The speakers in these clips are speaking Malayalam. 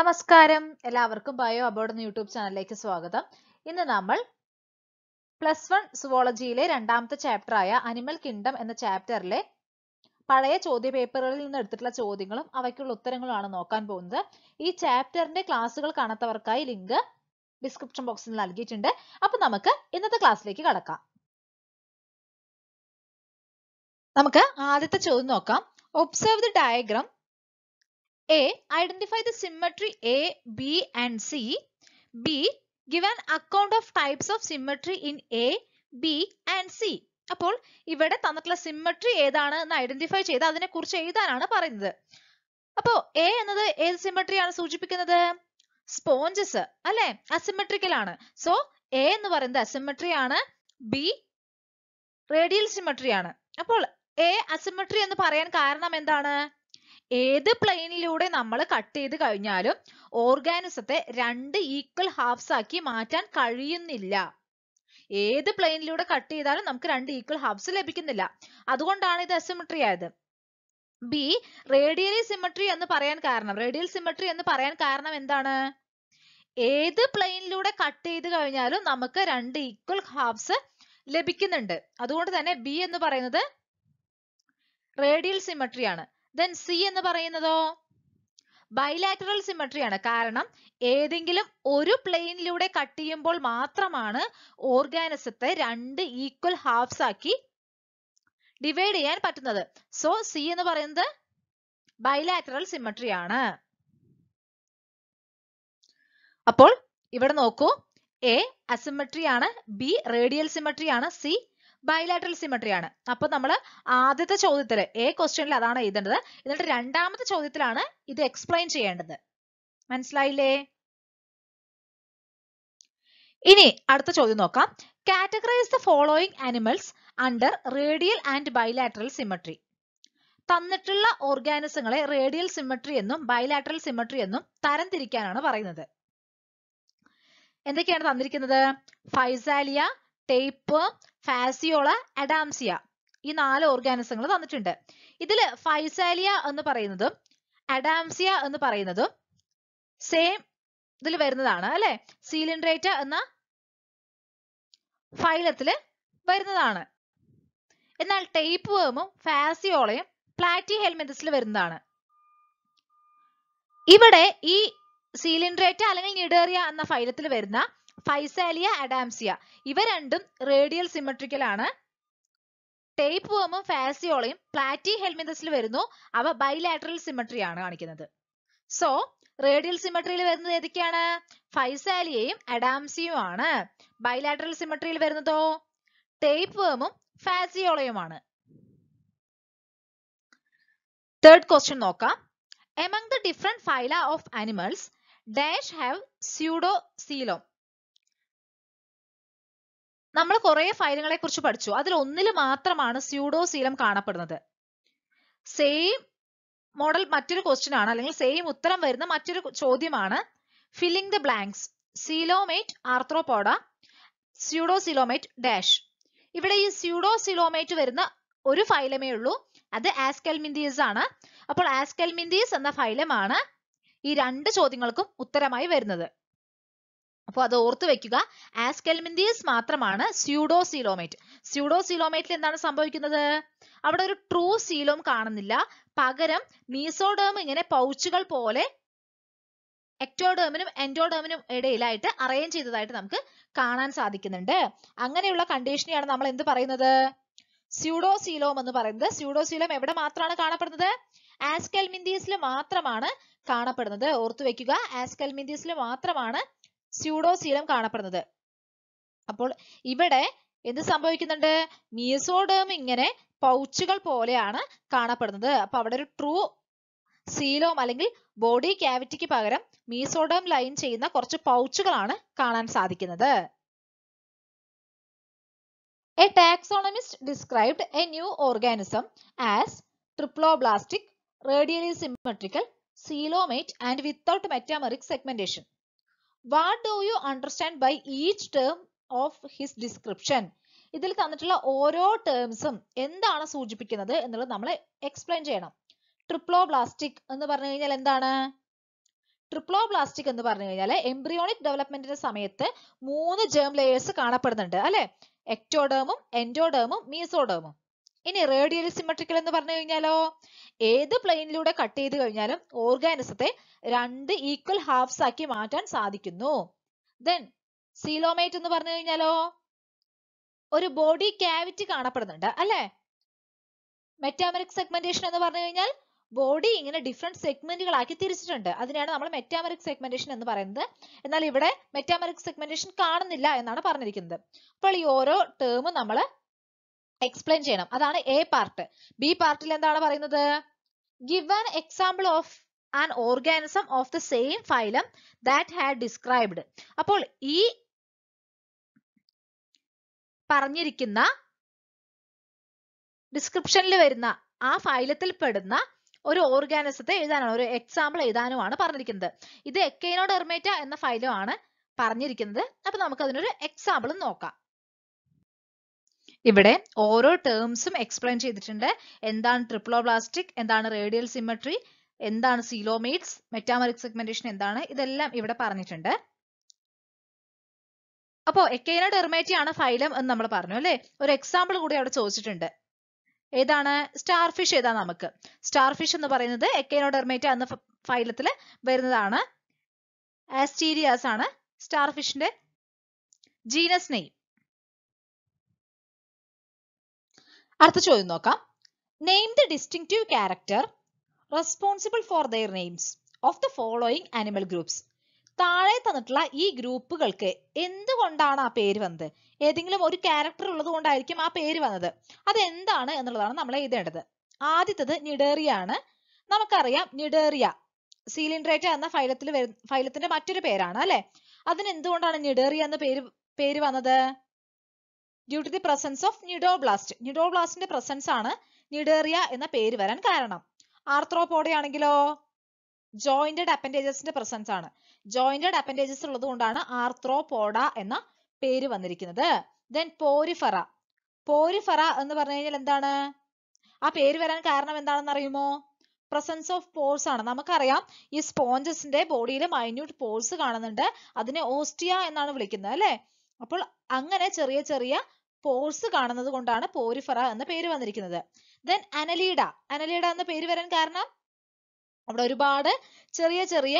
നമസ്കാരം എല്ലാവർക്കും ബയോ അബോർഡ് യൂട്യൂബ് ചാനലിലേക്ക് സ്വാഗതം ഇന്ന് നമ്മൾ പ്ലസ് വൺ സുവോളജിയിലെ രണ്ടാമത്തെ ചാപ്റ്റർ ആയ അനിമൽ കിങ്ഡം എന്ന ചാപ്റ്ററിലെ പഴയ ചോദ്യ പേപ്പറുകളിൽ നിന്ന് എടുത്തിട്ടുള്ള ചോദ്യങ്ങളും അവയ്ക്കുള്ള ഉത്തരങ്ങളുമാണ് നോക്കാൻ പോകുന്നത് ഈ ചാപ്റ്ററിന്റെ ക്ലാസ്സുകൾ കാണാത്തവർക്കായി ലിങ്ക് ഡിസ്ക്രിപ്ഷൻ ബോക്സിൽ നൽകിയിട്ടുണ്ട് അപ്പൊ നമുക്ക് ഇന്നത്തെ ക്ലാസ്സിലേക്ക് കടക്കാം നമുക്ക് ആദ്യത്തെ ചോദ്യം നോക്കാം observe the diagram A. Identify the symmetry A, B and C. B. Give an account of types of symmetry in A, B and C. അപ്പോൾ ഇവിടെ തന്നിട്ടുള്ള സിമ്മട്രി ഏതാണ് എന്ന് ഐഡന്റിഫൈ ചെയ്ത് അതിനെ കുറിച്ച് എഴുതാനാണ് പറയുന്നത് അപ്പോ എ എന്നത് ഏത് സിമ്മട്രിയാണ് സൂചിപ്പിക്കുന്നത് സ്പോഞ്ചസ് അല്ലെ അസിമെട്രിക്കൽ ആണ് സോ എ എന്ന് പറയുന്നത് അസിമെട്രി ആണ് ബി റേഡിയൽ സിമെട്രി ആണ് അപ്പോൾ എ അസിമെട്രി എന്ന് പറയാൻ കാരണം എന്താണ് ഏത് പ്ലെയിനിലൂടെ നമ്മൾ കട്ട് ചെയ്ത് കഴിഞ്ഞാലും ഓർഗാനിസത്തെ രണ്ട് ഈക്വൽ ഹാഫ്സ് ആക്കി മാറ്റാൻ കഴിയുന്നില്ല ഏത് പ്ലെയിനിലൂടെ കട്ട് ചെയ്താലും നമുക്ക് രണ്ട് ഈക്വൽ ഹാഫ്സ് ലഭിക്കുന്നില്ല അതുകൊണ്ടാണ് ഇത് അസിമെട്രി ആയത് ബി റേഡിയലി സിമെട്രി എന്ന് പറയാൻ കാരണം റേഡിയൽ സിമെട്രി എന്ന് പറയാൻ കാരണം എന്താണ് ഏത് പ്ലെയിനിലൂടെ കട്ട് ചെയ്ത് കഴിഞ്ഞാലും നമുക്ക് രണ്ട് ഈക്വൽ ഹാഫ്സ് ലഭിക്കുന്നുണ്ട് അതുകൊണ്ട് തന്നെ ബി എന്ന് പറയുന്നത് റേഡിയൽ സിമെട്രി ആണ് ദെൻ സി എന്ന് പറയുന്നതോ ബൈലാറ്ററൽ സിമട്രി ആണ് കാരണം ഏതെങ്കിലും ഒരു പ്ലെയിനിലൂടെ കട്ട് ചെയ്യുമ്പോൾ മാത്രമാണ് ഓർഗാനിസത്തെ രണ്ട് ഈക്വൽ ഹാഫ്സ് ആക്കി ഡിവൈഡ് ചെയ്യാൻ പറ്റുന്നത് സോ സി എന്ന് പറയുന്നത് ബൈലാറ്ററൽ സിമട്രി ആണ് അപ്പോൾ ഇവിടെ നോക്കൂ എ അസിമട്രി ആണ് ബി റേഡിയൽ സിമട്രി ആണ് സി ബൈലാട്രൽ സിമട്രി ആണ് അപ്പൊ നമ്മൾ ആദ്യത്തെ ചോദ്യത്തിൽ എ ക്വസ്റ്റ്യനിൽ അതാണ് എഴുതേണ്ടത് എന്നിട്ട് രണ്ടാമത്തെ ചോദ്യത്തിലാണ് ഇത് എക്സ്പ്ലെയിൻ ചെയ്യേണ്ടത് മനസ്സിലായില്ലേ ഇനി അടുത്ത ചോദ്യം നോക്കാം categorise the following animals under radial and bilateral symmetry തന്നിട്ടുള്ള ഓർഗാനിസങ്ങളെ റേഡിയൽ സിമട്രി എന്നും ബൈലാറ്ററൽ സിമട്രി എന്നും തരംതിരിക്കാനാണ് പറയുന്നത് എന്തൊക്കെയാണ് തന്നിരിക്കുന്നത് ഫൈസാലിയ ടേപ്പ് ഫാസിയോള അഡാംസിയ ഈ നാല് ഓർഗാനിസങ്ങൾ തന്നിട്ടുണ്ട് ഇതിൽ ഫൈസാലിയ എന്ന് പറയുന്നതും അഡാംസിയ എന്ന് പറയുന്നതും സെയിം ഇതിൽ വരുന്നതാണ് അല്ലെ സീലിൻഡ്രേറ്റ എന്ന ഫൈലത്തിൽ വരുന്നതാണ് എന്നാൽ ടേപ്പ് വേമും ഫാസിയോളയും പ്ലാറ്റി ഹെൽമെറ്റസിൽ വരുന്നതാണ് ഇവിടെ ഈ സീലിൻഡ്രേറ്റ അല്ലെങ്കിൽ നിഡേറിയ എന്ന ഫൈലത്തിൽ വരുന്ന ഫൈസാലിയ അഡാംസിയ ഇവ രണ്ടും റേഡിയൽ സിമെട്രിക്കൽ ആണ് ടേപ്പ് വേമും ഫാസിയോളയും പ്ലാറ്റി ഹെൽമിന്തസിൽ വരുന്നു അവ ബൈലാറ്ററൽ സിമെട്രി ആണ് കാണിക്കുന്നത് സോ റേഡിയൽ സിമെട്രിയിൽ വരുന്നത് ഏതൊക്കെയാണ് ഫൈസാലിയയും അഡാംസിയും ആണ് ബൈലാറ്ററൽ സിമെട്രിയിൽ വരുന്നതോ ടേപ്പ് വേമും ഫാസിയോളയുമാണ് തേർഡ് ക്വസ്റ്റ്യൻ നോക്കാം among the different phyla of animals dash have pseudocoelom നമ്മൾ കുറെ ഫയലുകളെ കുറിച്ച് പഠിച്ചു അതിൽ ഒന്നിൽ മാത്രമാണ് സ്യൂഡോസീലം കാണപ്പെടുന്നത് സെയിം മോഡൽ മറ്റൊരു ക്വസ്റ്റ്യൻ ആണ് അല്ലെങ്കിൽ സെയിം ഉത്തരം വരുന്ന മറ്റൊരു ചോദ്യമാണ് filling the blanks coelomate Arthropoda pseudocoelomate dash ഇവിടെ ഈ സ്യൂഡോസിലോമേറ്റ് വരുന്ന ഒരു ഫൈലമേ ഉള്ളൂ അത് ആസ്കൽമിന്തീസ് ആണ് അപ്പോൾ ആസ്കൽമിന്തീസ് എന്ന ഫൈലമാണ് ഈ രണ്ട് ചോദ്യങ്ങൾക്കും ഉത്തരമായി വരുന്നത് അപ്പോൾ അത് ഓർത്ത് വെക്കുക ആസ്കെൽമിന്തീസ് മാത്രമാണ് സ്യൂഡോ സീലോമേറ്റിൽ എന്താണ് സംഭവിക്കുന്നത് അവിടെ ഒരു ട്രൂ സീലോം കാണുന്നില്ല പകരം മീസോഡേം ഇങ്ങനെ പൗച്ചുകൾ പോലെ എക്ടോഡേമിനും എൻഡോഡേമിനും ഇടയിലായിട്ട് അറേഞ്ച് ചെയ്തതായിട്ട് നമുക്ക് കാണാൻ സാധിക്കുന്നുണ്ട് അങ്ങനെയുള്ള കണ്ടീഷനെയാണ് നമ്മൾ എന്ത് പറയുന്നത് സീലോം എന്ന് പറയുന്നത് സീലോം എവിടെ മാത്രമാണ് കാണപ്പെടുന്നത് ആസ്കൽമിന്തീസിൽ മാത്രമാണ് കാണപ്പെടുന്നത് ഓർത്തു വെക്കുക ആസ്കൽമിന്തീസിൽ മാത്രമാണ് സ്യൂഡോസീലം കാണപ്പെടുന്നത് അപ്പോൾ ഇവിടെ എന്ത് സംഭവിക്കുന്നുണ്ട് മീസോഡേം ഇങ്ങനെ പൗച്ചുകൾ പോലെയാണ് കാണപ്പെടുന്നത് അപ്പൊ അവിടെ ഒരു ട്രൂ സീലോം അല്ലെങ്കിൽ ബോഡി ക്യാവിറ്റിക്ക് പകരം മീസോഡേം ലൈൻ ചെയ്യുന്ന കുറച്ച് പൗച്ചുകളാണ് കാണാൻ സാധിക്കുന്നത് a taxonomist described a new organism as triploblastic radially symmetrical coelomate and without metameric segmentation what do you understand by each term of his description ഇതിൽ തന്നിട്ടുള്ള ഓരോ ടേംസും എന്താണ് സൂചിപ്പിക്കുന്നത് എന്നുള്ളത് നമ്മൾ എക്സ്പ്ലെയിൻ ചെയ്യണം ട്രിപ്ലോബ്ലാസ്റ്റിക് എന്ന് പറഞ്ഞു കഴിഞ്ഞാൽ എന്താണ് ട്രിപ്ലോബ്ലാസ്റ്റിക് എന്ന് പറഞ്ഞു കഴിഞ്ഞാൽ എംബ്രിയോണിക് ഡെവലപ്മെന്റിന്റെ സമയത്ത് മൂന്ന് ജേം ലെയേഴ്സ് കാണപ്പെടുന്നുണ്ട് അല്ലെ എക്ടോഡേമും എൻഡോഡേമും മീസോഡേമും ഇനി റേഡിയലി സിമെട്രിക്കൽ എന്ന് പറഞ്ഞു കഴിഞ്ഞാലോ ഏത് പ്ലെയിനിലൂടെ കട്ട് ചെയ്ത് കഴിഞ്ഞാലും ഓർഗാനിസത്തെ രണ്ട് ഈക്വൽ ഹാഫ്സ് ആക്കി മാറ്റാൻ സാധിക്കുന്നു ദെൻ സീലോമേറ്റ് എന്ന് പറഞ്ഞു കഴിഞ്ഞാലോ ഒരു ബോഡി ക്യാവിറ്റി കാണപ്പെടുന്നുണ്ട് അല്ലെ മെറ്റാമറിക് സെഗ്മെന്റേഷൻ എന്ന് പറഞ്ഞു കഴിഞ്ഞാൽ ബോഡി ഇങ്ങനെ ഡിഫറെന്റ് സെഗ്മെന്റുകളാക്കി തിരിച്ചിട്ടുണ്ട് അതിനെയാണ് നമ്മൾ മെറ്റാമറിക് സെഗ്മെന്റേഷൻ എന്ന് പറയുന്നത് എന്നാൽ ഇവിടെ മെറ്റാമറിക് സെഗ്മെന്റേഷൻ കാണുന്നില്ല എന്നാണ് പറഞ്ഞിരിക്കുന്നത് അപ്പോൾ ഈ ഓരോ ടേമും നമ്മൾ എക്സ്പ്ലെയിൻ ചെയ്യണം അതാണ് എ പാർട്ട് ബി പാർട്ടിൽ എന്താണ് പറയുന്നത് given example of an organism of the same phylum that had described അപ്പോൾ ഈ പറഞ്ഞിരിക്കുന്ന ഡിസ്ക്രിപ്ഷനിൽ വരുന്ന ആ ഫൈലത്തിൽ പെടുന്ന ഒരു ഓർഗാനിസത്തെ എഴുതാനാണ് ഒരു എക്സാമ്പിൾ എഴുതാനുമാണ് പറഞ്ഞിരിക്കുന്നത് ഇത് എക്കൈനോഡർമേറ്റ എന്ന ഫൈലുമാണ് പറഞ്ഞിരിക്കുന്നത് അപ്പൊ നമുക്ക് അതിനൊരു എക്സാമ്പിൾ നോക്കാം ഇവിടെ ഓരോ ടേംസും എക്സ്പ്ലെയിൻ ചെയ്തിട്ടുണ്ട് എന്താണ് ട്രിപ്ലോബ്ലാസ്റ്റിക് എന്താണ് റേഡിയൽ സിമ്മട്രി എന്താണ് സീലോമേറ്റ്സ് മെറ്റാമറിക് സെഗ്മെന്റേഷൻ എന്താണ് ഇതെല്ലാം ഇവിടെ പറഞ്ഞിട്ടുണ്ട് അപ്പോ എക്കേന ഡെർമേറ്റി ആണ് ഫൈലം എന്ന് നമ്മൾ പറഞ്ഞു അല്ലേ ഒരു എക്സാമ്പിൾ കൂടി അവിടെ ചോദിച്ചിട്ടുണ്ട് ഏതാണ് സ്റ്റാർഫിഷ് ഏതാണ് നമുക്ക് സ്റ്റാർഫിഷ് എന്ന് പറയുന്നത് എക്കേനോഡെർമേറ്റ എന്ന ഫൈലത്തിൽ വരുന്നതാണ് ആസ്റ്റീരിയാസ് ആണ് സ്റ്റാർഫിഷിന്റെ ജീനസ് നെയ്മ് അടുത്ത ചോദ്യം നോക്കാം name the distinctive character responsible for their names of the following animal groups താഴെ തന്നിട്ടുള്ള ഈ ഗ്രൂപ്പുകൾക്ക് എന്തുകൊണ്ടാണ് ആ പേര് വന്നത് ഏതെങ്കിലും ഒരു ക്യാരക്ടർ ഉള്ളത് കൊണ്ടായിരിക്കും ആ പേര് വന്നത് അതെന്താണ് എന്നുള്ളതാണ് നമ്മൾ എഴുതേണ്ടത് ആദ്യത്തത് നിഡേറിയ ആണ് നമുക്കറിയാം നിഡേറിയ സീലിൻഡ്രേറ്റ എന്ന ഫൈലത്തിൽ ഫൈലത്തിന്റെ മറ്റൊരു പേരാണ് അല്ലെ അതിന് എന്തുകൊണ്ടാണ് നിഡേറിയ എന്ന പേര് പേര് വന്നത് due to the presence of cnidoblast നിഡോബ്ലാസ്റ്റിന്റെ പ്രസൻസ് ആണ് നിഡേറിയ എന്ന പേര് വരാൻ കാരണം ആർത്രോപോഡയാണെങ്കിലോ ആണെങ്കിലോ ജോയിന്റഡ് അപ്പൻഡേജസിന്റെ പ്രസൻസ് ആണ് ജോയിന്റഡ് അപ്പൻഡേജസ് ഉള്ളത് കൊണ്ടാണ് ആർത്രോപോഡ എന്ന പേര് വന്നിരിക്കുന്നത് ദെൻ പോരിഫറ പോരിഫറ എന്ന് പറഞ്ഞു കഴിഞ്ഞാൽ എന്താണ് ആ പേര് വരാൻ കാരണം എന്താണെന്ന് അറിയുമോ പ്രസൻസ് ഓഫ് പോഴ്സ് ആണ് നമുക്കറിയാം ഈ സ്പോഞ്ചസിന്റെ ബോഡിയിൽ മൈന്യൂട്ട് പോഴ്സ് കാണുന്നുണ്ട് അതിനെ ഓസ്റ്റിയ എന്നാണ് വിളിക്കുന്നത് അല്ലെ അപ്പോൾ അങ്ങനെ ചെറിയ ചെറിയ പോർസ് കാണുന്നത് കൊണ്ടാണ് പോരിഫറ എന്ന പേര് വന്നിരിക്കുന്നത് ദെൻ അനലീഡ അനലീഡ എന്ന പേര് വരാൻ കാരണം അവിടെ ഒരുപാട് ചെറിയ ചെറിയ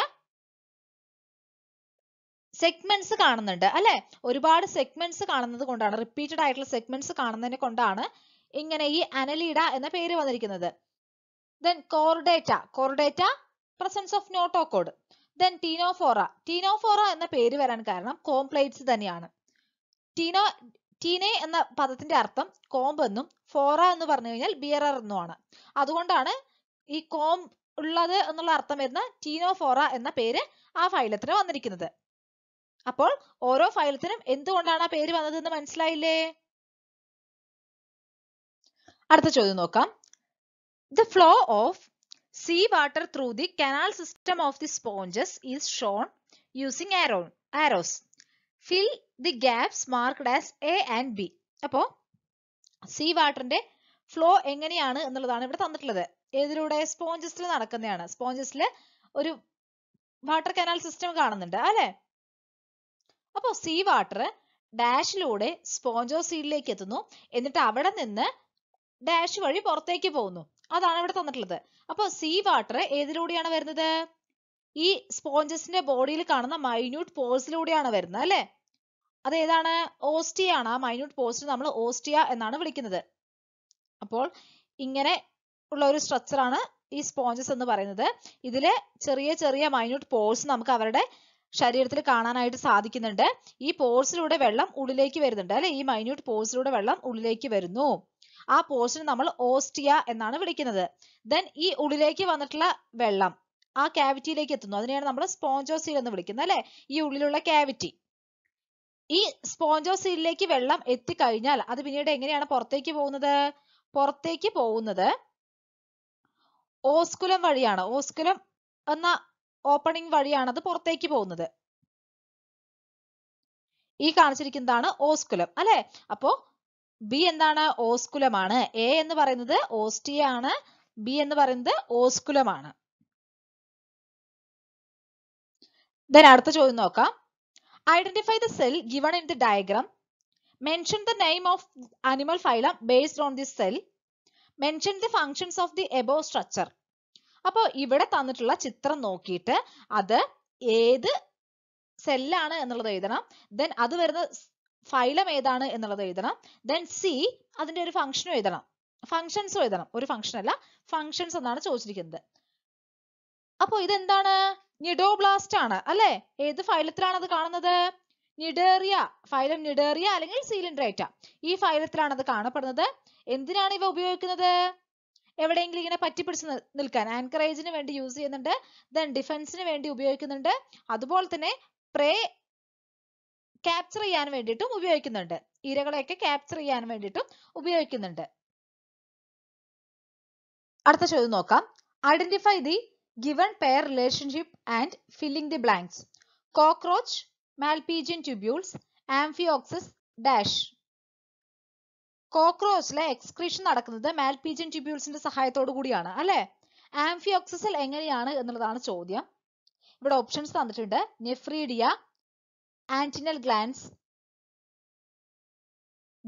സെഗ്മെന്റ്സ് കാണുന്നുണ്ട് അല്ലെ ഒരുപാട് സെഗ്മെന്റ്സ് കാണുന്നത് കൊണ്ടാണ് റിപ്പീറ്റഡ് ആയിട്ടുള്ള സെഗ്മെന്റ്സ് കാണുന്നതിനെ കൊണ്ടാണ് ഇങ്ങനെ ഈ അനലീഡ എന്ന പേര് വന്നിരിക്കുന്നത് then Chordata Chordata presence of notochord then Ctenophora Ctenophora എന്ന പേര് വരാൻ കാരണം കോംപ്ലൈറ്റ്സ് തന്നെയാണ് ടീനോ ടീനെ എന്ന പദത്തിന്റെ അർത്ഥം കോമ്പ് എന്നും ഫോറ എന്ന് പറഞ്ഞു കഴിഞ്ഞാൽ ബിയറർ എന്നുമാണ് അതുകൊണ്ടാണ് ഈ കോം ഉള്ളത് എന്നുള്ള അർത്ഥം വരുന്ന ഫോറ എന്ന പേര് ആ ഫൈലത്തിന് വന്നിരിക്കുന്നത് അപ്പോൾ ഓരോ ഫൈലത്തിനും എന്തുകൊണ്ടാണ് ആ പേര് എന്ന് മനസ്സിലായില്ലേ അടുത്ത ചോദ്യം നോക്കാം the flow of sea water through the canal system of the sponges is shown using arrow arrows fill the gaps marked as A and B അപ്പോ സീ വാട്ടറിന്റെ ഫ്ലോ എങ്ങനെയാണ് എന്നുള്ളതാണ് ഇവിടെ തന്നിട്ടുള്ളത് ഏതിലൂടെ സ്പോഞ്ചസിൽ നടക്കുന്നതാണ് സ്പോഞ്ചസിൽ ഒരു വാട്ടർ കനാൽ സിസ്റ്റം കാണുന്നുണ്ട് അല്ലെ അപ്പോൾ സീ വാട്ടർ ഡാഷിലൂടെ സ്പോഞ്ചോ സീഡിലേക്ക് എത്തുന്നു എന്നിട്ട് അവിടെ നിന്ന് ഡാഷ് വഴി പുറത്തേക്ക് പോകുന്നു അതാണ് ഇവിടെ തന്നിട്ടുള്ളത് അപ്പോൾ സീ വാട്ടർ ഏതിലൂടെയാണ് വരുന്നത് ഈ സ്പോഞ്ചസിന്റെ ബോഡിയിൽ കാണുന്ന മൈന്യൂട്ട് പോഴ്സിലൂടെയാണ് വരുന്നത് അല്ലെ അത് ഏതാണ് ഓസ്റ്റിയ ആണ് ആ മൈന്യൂട്ട് പോഴ്സിൽ നമ്മൾ ഓസ്റ്റിയ എന്നാണ് വിളിക്കുന്നത് അപ്പോൾ ഇങ്ങനെ ഉള്ള ഒരു സ്ട്രക്ചറാണ് ഈ സ്പോഞ്ചസ് എന്ന് പറയുന്നത് ഇതിലെ ചെറിയ ചെറിയ മൈന്യൂട്ട് പോഴ്സ് നമുക്ക് അവരുടെ ശരീരത്തിൽ കാണാനായിട്ട് സാധിക്കുന്നുണ്ട് ഈ പോഴ്സിലൂടെ വെള്ളം ഉള്ളിലേക്ക് വരുന്നുണ്ട് അല്ലെ ഈ മൈന്യൂട്ട് പോഴ്സിലൂടെ വെള്ളം ഉള്ളിലേക്ക് വരുന്നു ആ പോഴ്സിന് നമ്മൾ ഓസ്റ്റിയ എന്നാണ് വിളിക്കുന്നത് ദെൻ ഈ ഉള്ളിലേക്ക് വന്നിട്ടുള്ള വെള്ളം ആ ക്യാവിറ്റിയിലേക്ക് എത്തുന്നു അതിനെയാണ് നമ്മൾ സ്പോഞ്ചോസീൽ എന്ന് വിളിക്കുന്നത് അല്ലെ ഈ ഉള്ളിലുള്ള ക്യാവിറ്റി ഈ സ്പോഞ്ചോസീലിലേക്ക് വെള്ളം എത്തിക്കഴിഞ്ഞാൽ അത് പിന്നീട് എങ്ങനെയാണ് പുറത്തേക്ക് പോകുന്നത് പുറത്തേക്ക് പോകുന്നത് ഓസ്കുലം വഴിയാണ് ഓസ്കുലം എന്ന ഓപ്പണിംഗ് വഴിയാണ് അത് പുറത്തേക്ക് പോകുന്നത് ഈ കാണിച്ചിരിക്കുന്നതാണ് ഓസ്കുലം അല്ലെ അപ്പോ ബി എന്താണ് ഓസ്കുലമാണ് എ എന്ന് പറയുന്നത് ഓസ്റ്റിയ ആണ് ബി എന്ന് പറയുന്നത് ഓസ്കുലമാണ് ദെൻ അടുത്ത ചോദ്യം നോക്കാം identify the cell given in the diagram mention the name of animal phylum based on the cell mention the functions of the above structure അപ്പോ ഇവിടെ തന്നിട്ടുള്ള ചിത്രം നോക്കിയിട്ട് അത് ഏത് സെല്ലാണ് എന്നുള്ളത് എഴുതണം ദെൻ അത് വരുന്ന ഫൈലം ഏതാണ് എന്നുള്ളത് എഴുതണം ദെൻ സി അതിന്റെ ഒരു ഫംഗ്ഷനും എഴുതണം ഫംഗ്ഷൻസും എഴുതണം ഒരു ഫംഗ്ഷൻ അല്ല ഫങ്ഷൻസ് എന്നാണ് ചോദിച്ചിരിക്കുന്നത് അപ്പോ ഇതെന്താണ് നിഡോബ്ലാസ്റ്റ് ആണ് അല്ലെ ഏത് ഫൈലത്തിലാണ് അത് കാണുന്നത് നിഡേറിയ ഫൈലം നിഡേറിയ അല്ലെങ്കിൽ സീലിൻഡ്രൈറ്റ ഈ ഫൈലത്തിലാണ് അത് കാണപ്പെടുന്നത് എന്തിനാണ് ഇവ ഉപയോഗിക്കുന്നത് എവിടെയെങ്കിലും ഇങ്ങനെ പറ്റിപ്പിടിച്ച് നിൽക്കാൻ ആൻകറേജിന് വേണ്ടി യൂസ് ചെയ്യുന്നുണ്ട് ദെൻ ഡിഫൻസിന് വേണ്ടി ഉപയോഗിക്കുന്നുണ്ട് അതുപോലെ തന്നെ പ്രേ ക്യാപ്ചർ ചെയ്യാൻ വേണ്ടിയിട്ടും ഉപയോഗിക്കുന്നുണ്ട് ഇരകളെയൊക്കെ ക്യാപ്ചർ ചെയ്യാൻ വേണ്ടിയിട്ടും ഉപയോഗിക്കുന്നുണ്ട് അടുത്ത ചോദ്യം നോക്കാം identify the Given pair relationship and filling the blanks. Cockroach, Malpighian tubules, Amphioxus, dash. കോക്രോച്ചിലെ എക്സ്ക്രീഷൻ നടക്കുന്നത് മാൽപീജിയൻ ട്യൂബ്യൂൾസിന്റെ സഹായത്തോടു കൂടിയാണ് അല്ലെ ആംഫിയോക്സിസിൽ എങ്ങനെയാണ് എന്നുള്ളതാണ് ചോദ്യം ഇവിടെ ഓപ്ഷൻസ് തന്നിട്ടുണ്ട് nephridia antennal glands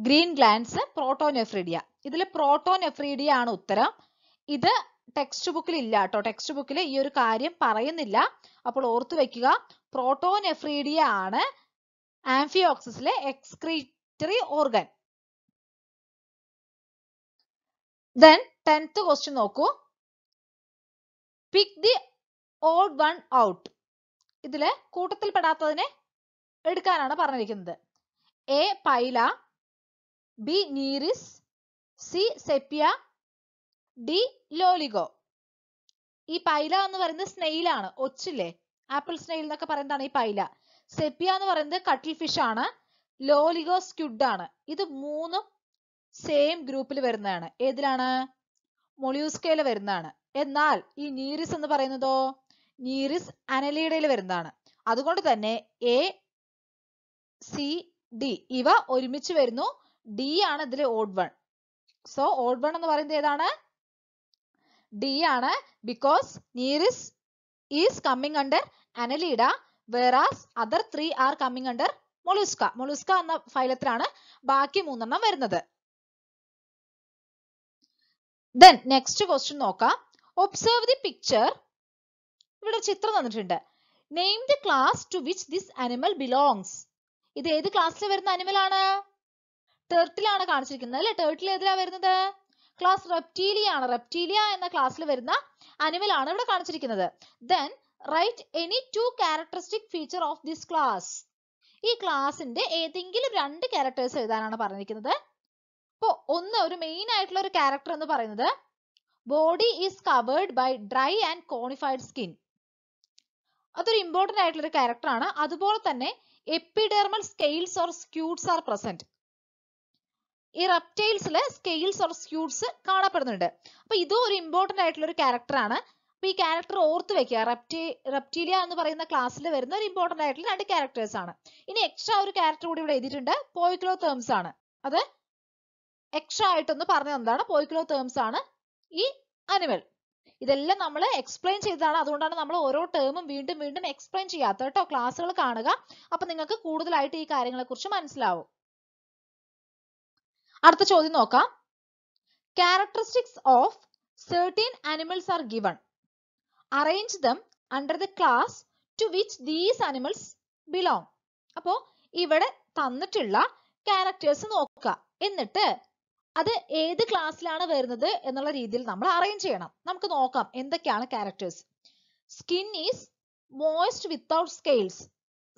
green glands protonephridia ഇതിൽ പ്രോട്ടോനെഫ്രീഡിയ ആണ് ഉത്തരം ഇത് ടെക്സ്റ്റ് ബുക്കിൽ ഇല്ല കേട്ടോ ടെക്സ്റ്റ് ബുക്കിൽ ഈ ഒരു കാര്യം പറയുന്നില്ല അപ്പോൾ ഓർത്തു വെക്കുക പ്രോട്ടോനെഫ്രീഡിയ ആണ് ആംഫിയോക്സിസിലെ excretory organ then tenth question നോക്കൂ pick the old one out ഇതില് കൂട്ടത്തിൽപ്പെടാത്തതിനെ എടുക്കാനാണ് പറഞ്ഞിരിക്കുന്നത് A Pila B Nereis C Sepia D Loligo ഈ പൈല എന്ന് പറയുന്നത് സ്നെയിൽ ആണ് ഒച്ചില്ലേ ആപ്പിൾ സ്നെയിൽ എന്നൊക്കെ പറയുന്നതാണ് ഈ പൈല സെപ്പിയ എന്ന് പറയുന്നത് കട്ടിൽ ഫിഷ് ആണ് ലോലിഗോ സ്ക്യുഡ് ആണ് ഇത് മൂന്നും സെയിം ഗ്രൂപ്പിൽ വരുന്നതാണ് ഏതിലാണ് മൊളിയൂസ്കയിൽ വരുന്നതാണ് എന്നാൽ ഈ നീരിസ് എന്ന് പറയുന്നതോ നീരിസ് അനലീഡയിൽ വരുന്നതാണ് അതുകൊണ്ട് തന്നെ എ സി ഡി ഇവ ഒരുമിച്ച് വരുന്നു ഡി ആണ് ഇതിലെ odd one so odd one എന്ന് പറയുന്നത് ഏതാണ് ഡി ആണ് because Nereis is coming under Annelida whereas other three are coming under Mollusca Mollusca എന്ന ഫൈലത്തിലാണ് ബാക്കി മൂന്നെണ്ണം വരുന്നത് ദെൻ നെക്സ്റ്റ് ക്വസ്റ്റ്യൻ നോക്കാം Observe ദി പിക്ചർ ഇവിടെ ചിത്രം തന്നിട്ടുണ്ട് name the class to which this animal belongs ഇത് ഏത് ക്ലാസ്സിൽ വരുന്ന അനിമൽ ആണ് ടേർട്ടിലാണ് കാണിച്ചിരിക്കുന്നത് അല്ലെ ടേർട്ടിൽ ഏതിലാ വരുന്നത് ക്ലാസ് റെപ്റ്റീലിയ ആണ് റെപ്റ്റീലിയ എന്ന ക്ലാസ്സിൽ വരുന്ന അനിമൽ ആണ് ഇവിടെ കാണിച്ചിരിക്കുന്നത് then write any two characteristic feature of this class ഈ ക്ലാസിന്റെ ഏതെങ്കിലും രണ്ട് ക്യാരക്ടേഴ്സ് എഴുതാനാണ് പറഞ്ഞിരിക്കുന്നത് അപ്പോൾ ഒന്ന് ഒരു മെയിൻ ആയിട്ടുള്ള ഒരു ക്യാരക്ടർ എന്ന് പറയുന്നത് body is covered by dry and cornified skin അതൊരു ഇമ്പോർട്ടന്റ് ആയിട്ടുള്ള ഒരു ക്യാരക്ടർ ആണ് അതുപോലെ തന്നെ epidermal scales or scutes are present ഈ റെപ്റ്റൈൽസില് സ്കെയിൽസ് ഓർ സ്ക്യൂട്സ് കാണപ്പെടുന്നുണ്ട് അപ്പോൾ ഇതും ഒരു ഇമ്പോർട്ടന്റ് ആയിട്ടുള്ള ഒരു ക്യാരക്ടറാണ് അപ്പൊ ഈ ക്യാരക്ടർ ഓർത്ത് വെക്കുക റെപ്റ്റി റെപ്റ്റീലിയ എന്ന് പറയുന്ന ക്ലാസ്സിൽ വരുന്ന ഒരു ഇമ്പോർട്ടന്റ് ആയിട്ടുള്ള രണ്ട് ക്യാരക്ടേഴ്സ് ആണ് ഇനി എക്സ്ട്രാ ഒരു ക്യാരക്ടർ കൂടി ഇവിടെ എഴുതിയിട്ടുണ്ട് പോയിക്ലോ തേംസ് ആണ് അത് എക്സ്ട്രാ ആയിട്ടൊന്ന് പറഞ്ഞു തന്നതാണ് പോയിക്ലോ തേംസ് ആണ് ഈ അനിമൽ ഇതെല്ലാം നമ്മൾ എക്സ്പ്ലെയിൻ ചെയ്തതാണ് അതുകൊണ്ടാണ് നമ്മൾ ഓരോ ടേമും വീണ്ടും വീണ്ടും എക്സ്പ്ലെയിൻ ചെയ്യാത്തത് കേട്ടോ ക്ലാസ്സുകൾ കാണുക അപ്പൊ നിങ്ങൾക്ക് കൂടുതലായിട്ട് ഈ കാര്യങ്ങളെക്കുറിച്ച് മനസ്സിലാവും അടുത്ത ചോദ്യം നോക്കാം characteristics of certain animals are given Arrange them under the class to which these animals belong. അപ്പോൾ ഇവിടെ തന്നിട്ടുള്ള ക്യാരക്ടേഴ്സ് നോക്കുക എന്നിട്ട് അത് ഏത് ക്ലാസ്സിലാണ് വരുന്നത് എന്നുള്ള രീതിയിൽ നമ്മൾ അറേഞ്ച് ചെയ്യണം നമുക്ക് നോക്കാം എന്തൊക്കെയാണ് characters skin is moist without scales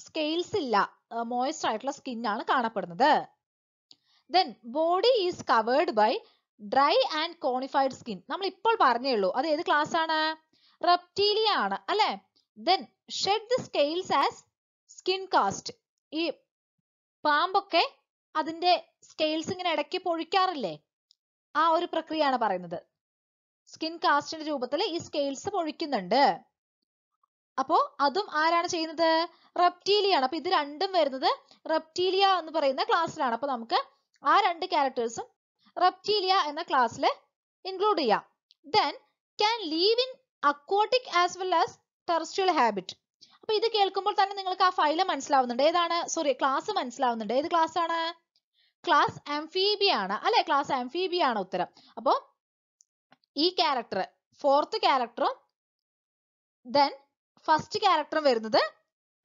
scales ഇല്ല മോയിസ്റ്റ് ആയിട്ടുള്ള സ്കിൻ ആണ് കാണപ്പെടുന്നത് then body is covered by dry and conified skin നമ്മൾ ഇപ്പോൾ പറഞ്ഞേ ഉള്ളൂ അത് ഏത് ക്ലാസ് ആണ് റെപ്റ്റീലിയ ആണ് അല്ലെ then shed the scales as skin cast ഈ പാമ്പൊക്കെ അതിന്റെ സ്കെയിൽസ് ഇങ്ങനെ ഇടയ്ക്ക് പൊഴിക്കാറില്ലേ ആ ഒരു പ്രക്രിയയാണ് പറയുന്നത് സ്കിൻ കാസ്റ്റിന്റെ രൂപത്തിൽ ഈ സ്കെയിൽസ് പൊഴിക്കുന്നുണ്ട് അപ്പോ അതും ആരാണ് ചെയ്യുന്നത് റെപ്റ്റീലിയാണ് അപ്പൊ ഇത് രണ്ടും വരുന്നത് റെപ്റ്റീലിയ എന്ന് പറയുന്ന ക്ലാസ്സിലാണ് അപ്പൊ നമുക്ക് ആ രണ്ട് ക്യാരക്ടേഴ്സും റെപ്റ്റീലിയ എന്ന ക്ലാസ്സിൽ ഇൻക്ലൂഡ് ചെയ്യാം then can live in aquatic as well as terrestrial habit അപ്പൊ ഇത് കേൾക്കുമ്പോൾ തന്നെ നിങ്ങൾക്ക് ആ ഫൈല് മനസ്സിലാവുന്നുണ്ട് ഏതാണ് സോറി ക്ലാസ് മനസ്സിലാവുന്നുണ്ട് ഏത് ക്ലാസ് ആണ് ക്ലാസ് ആംഫീബിയ ആണ് അല്ലെ ക്ലാസ് ആംഫീബിയ ആണ് ഉത്തരം അപ്പോൾ ഈ ക്യാരക്ടർ ഫോർത്ത് ക്യാരക്ടറും ദെൻ ഫസ്റ്റ് ക്യാരക്ടറും വരുന്നത്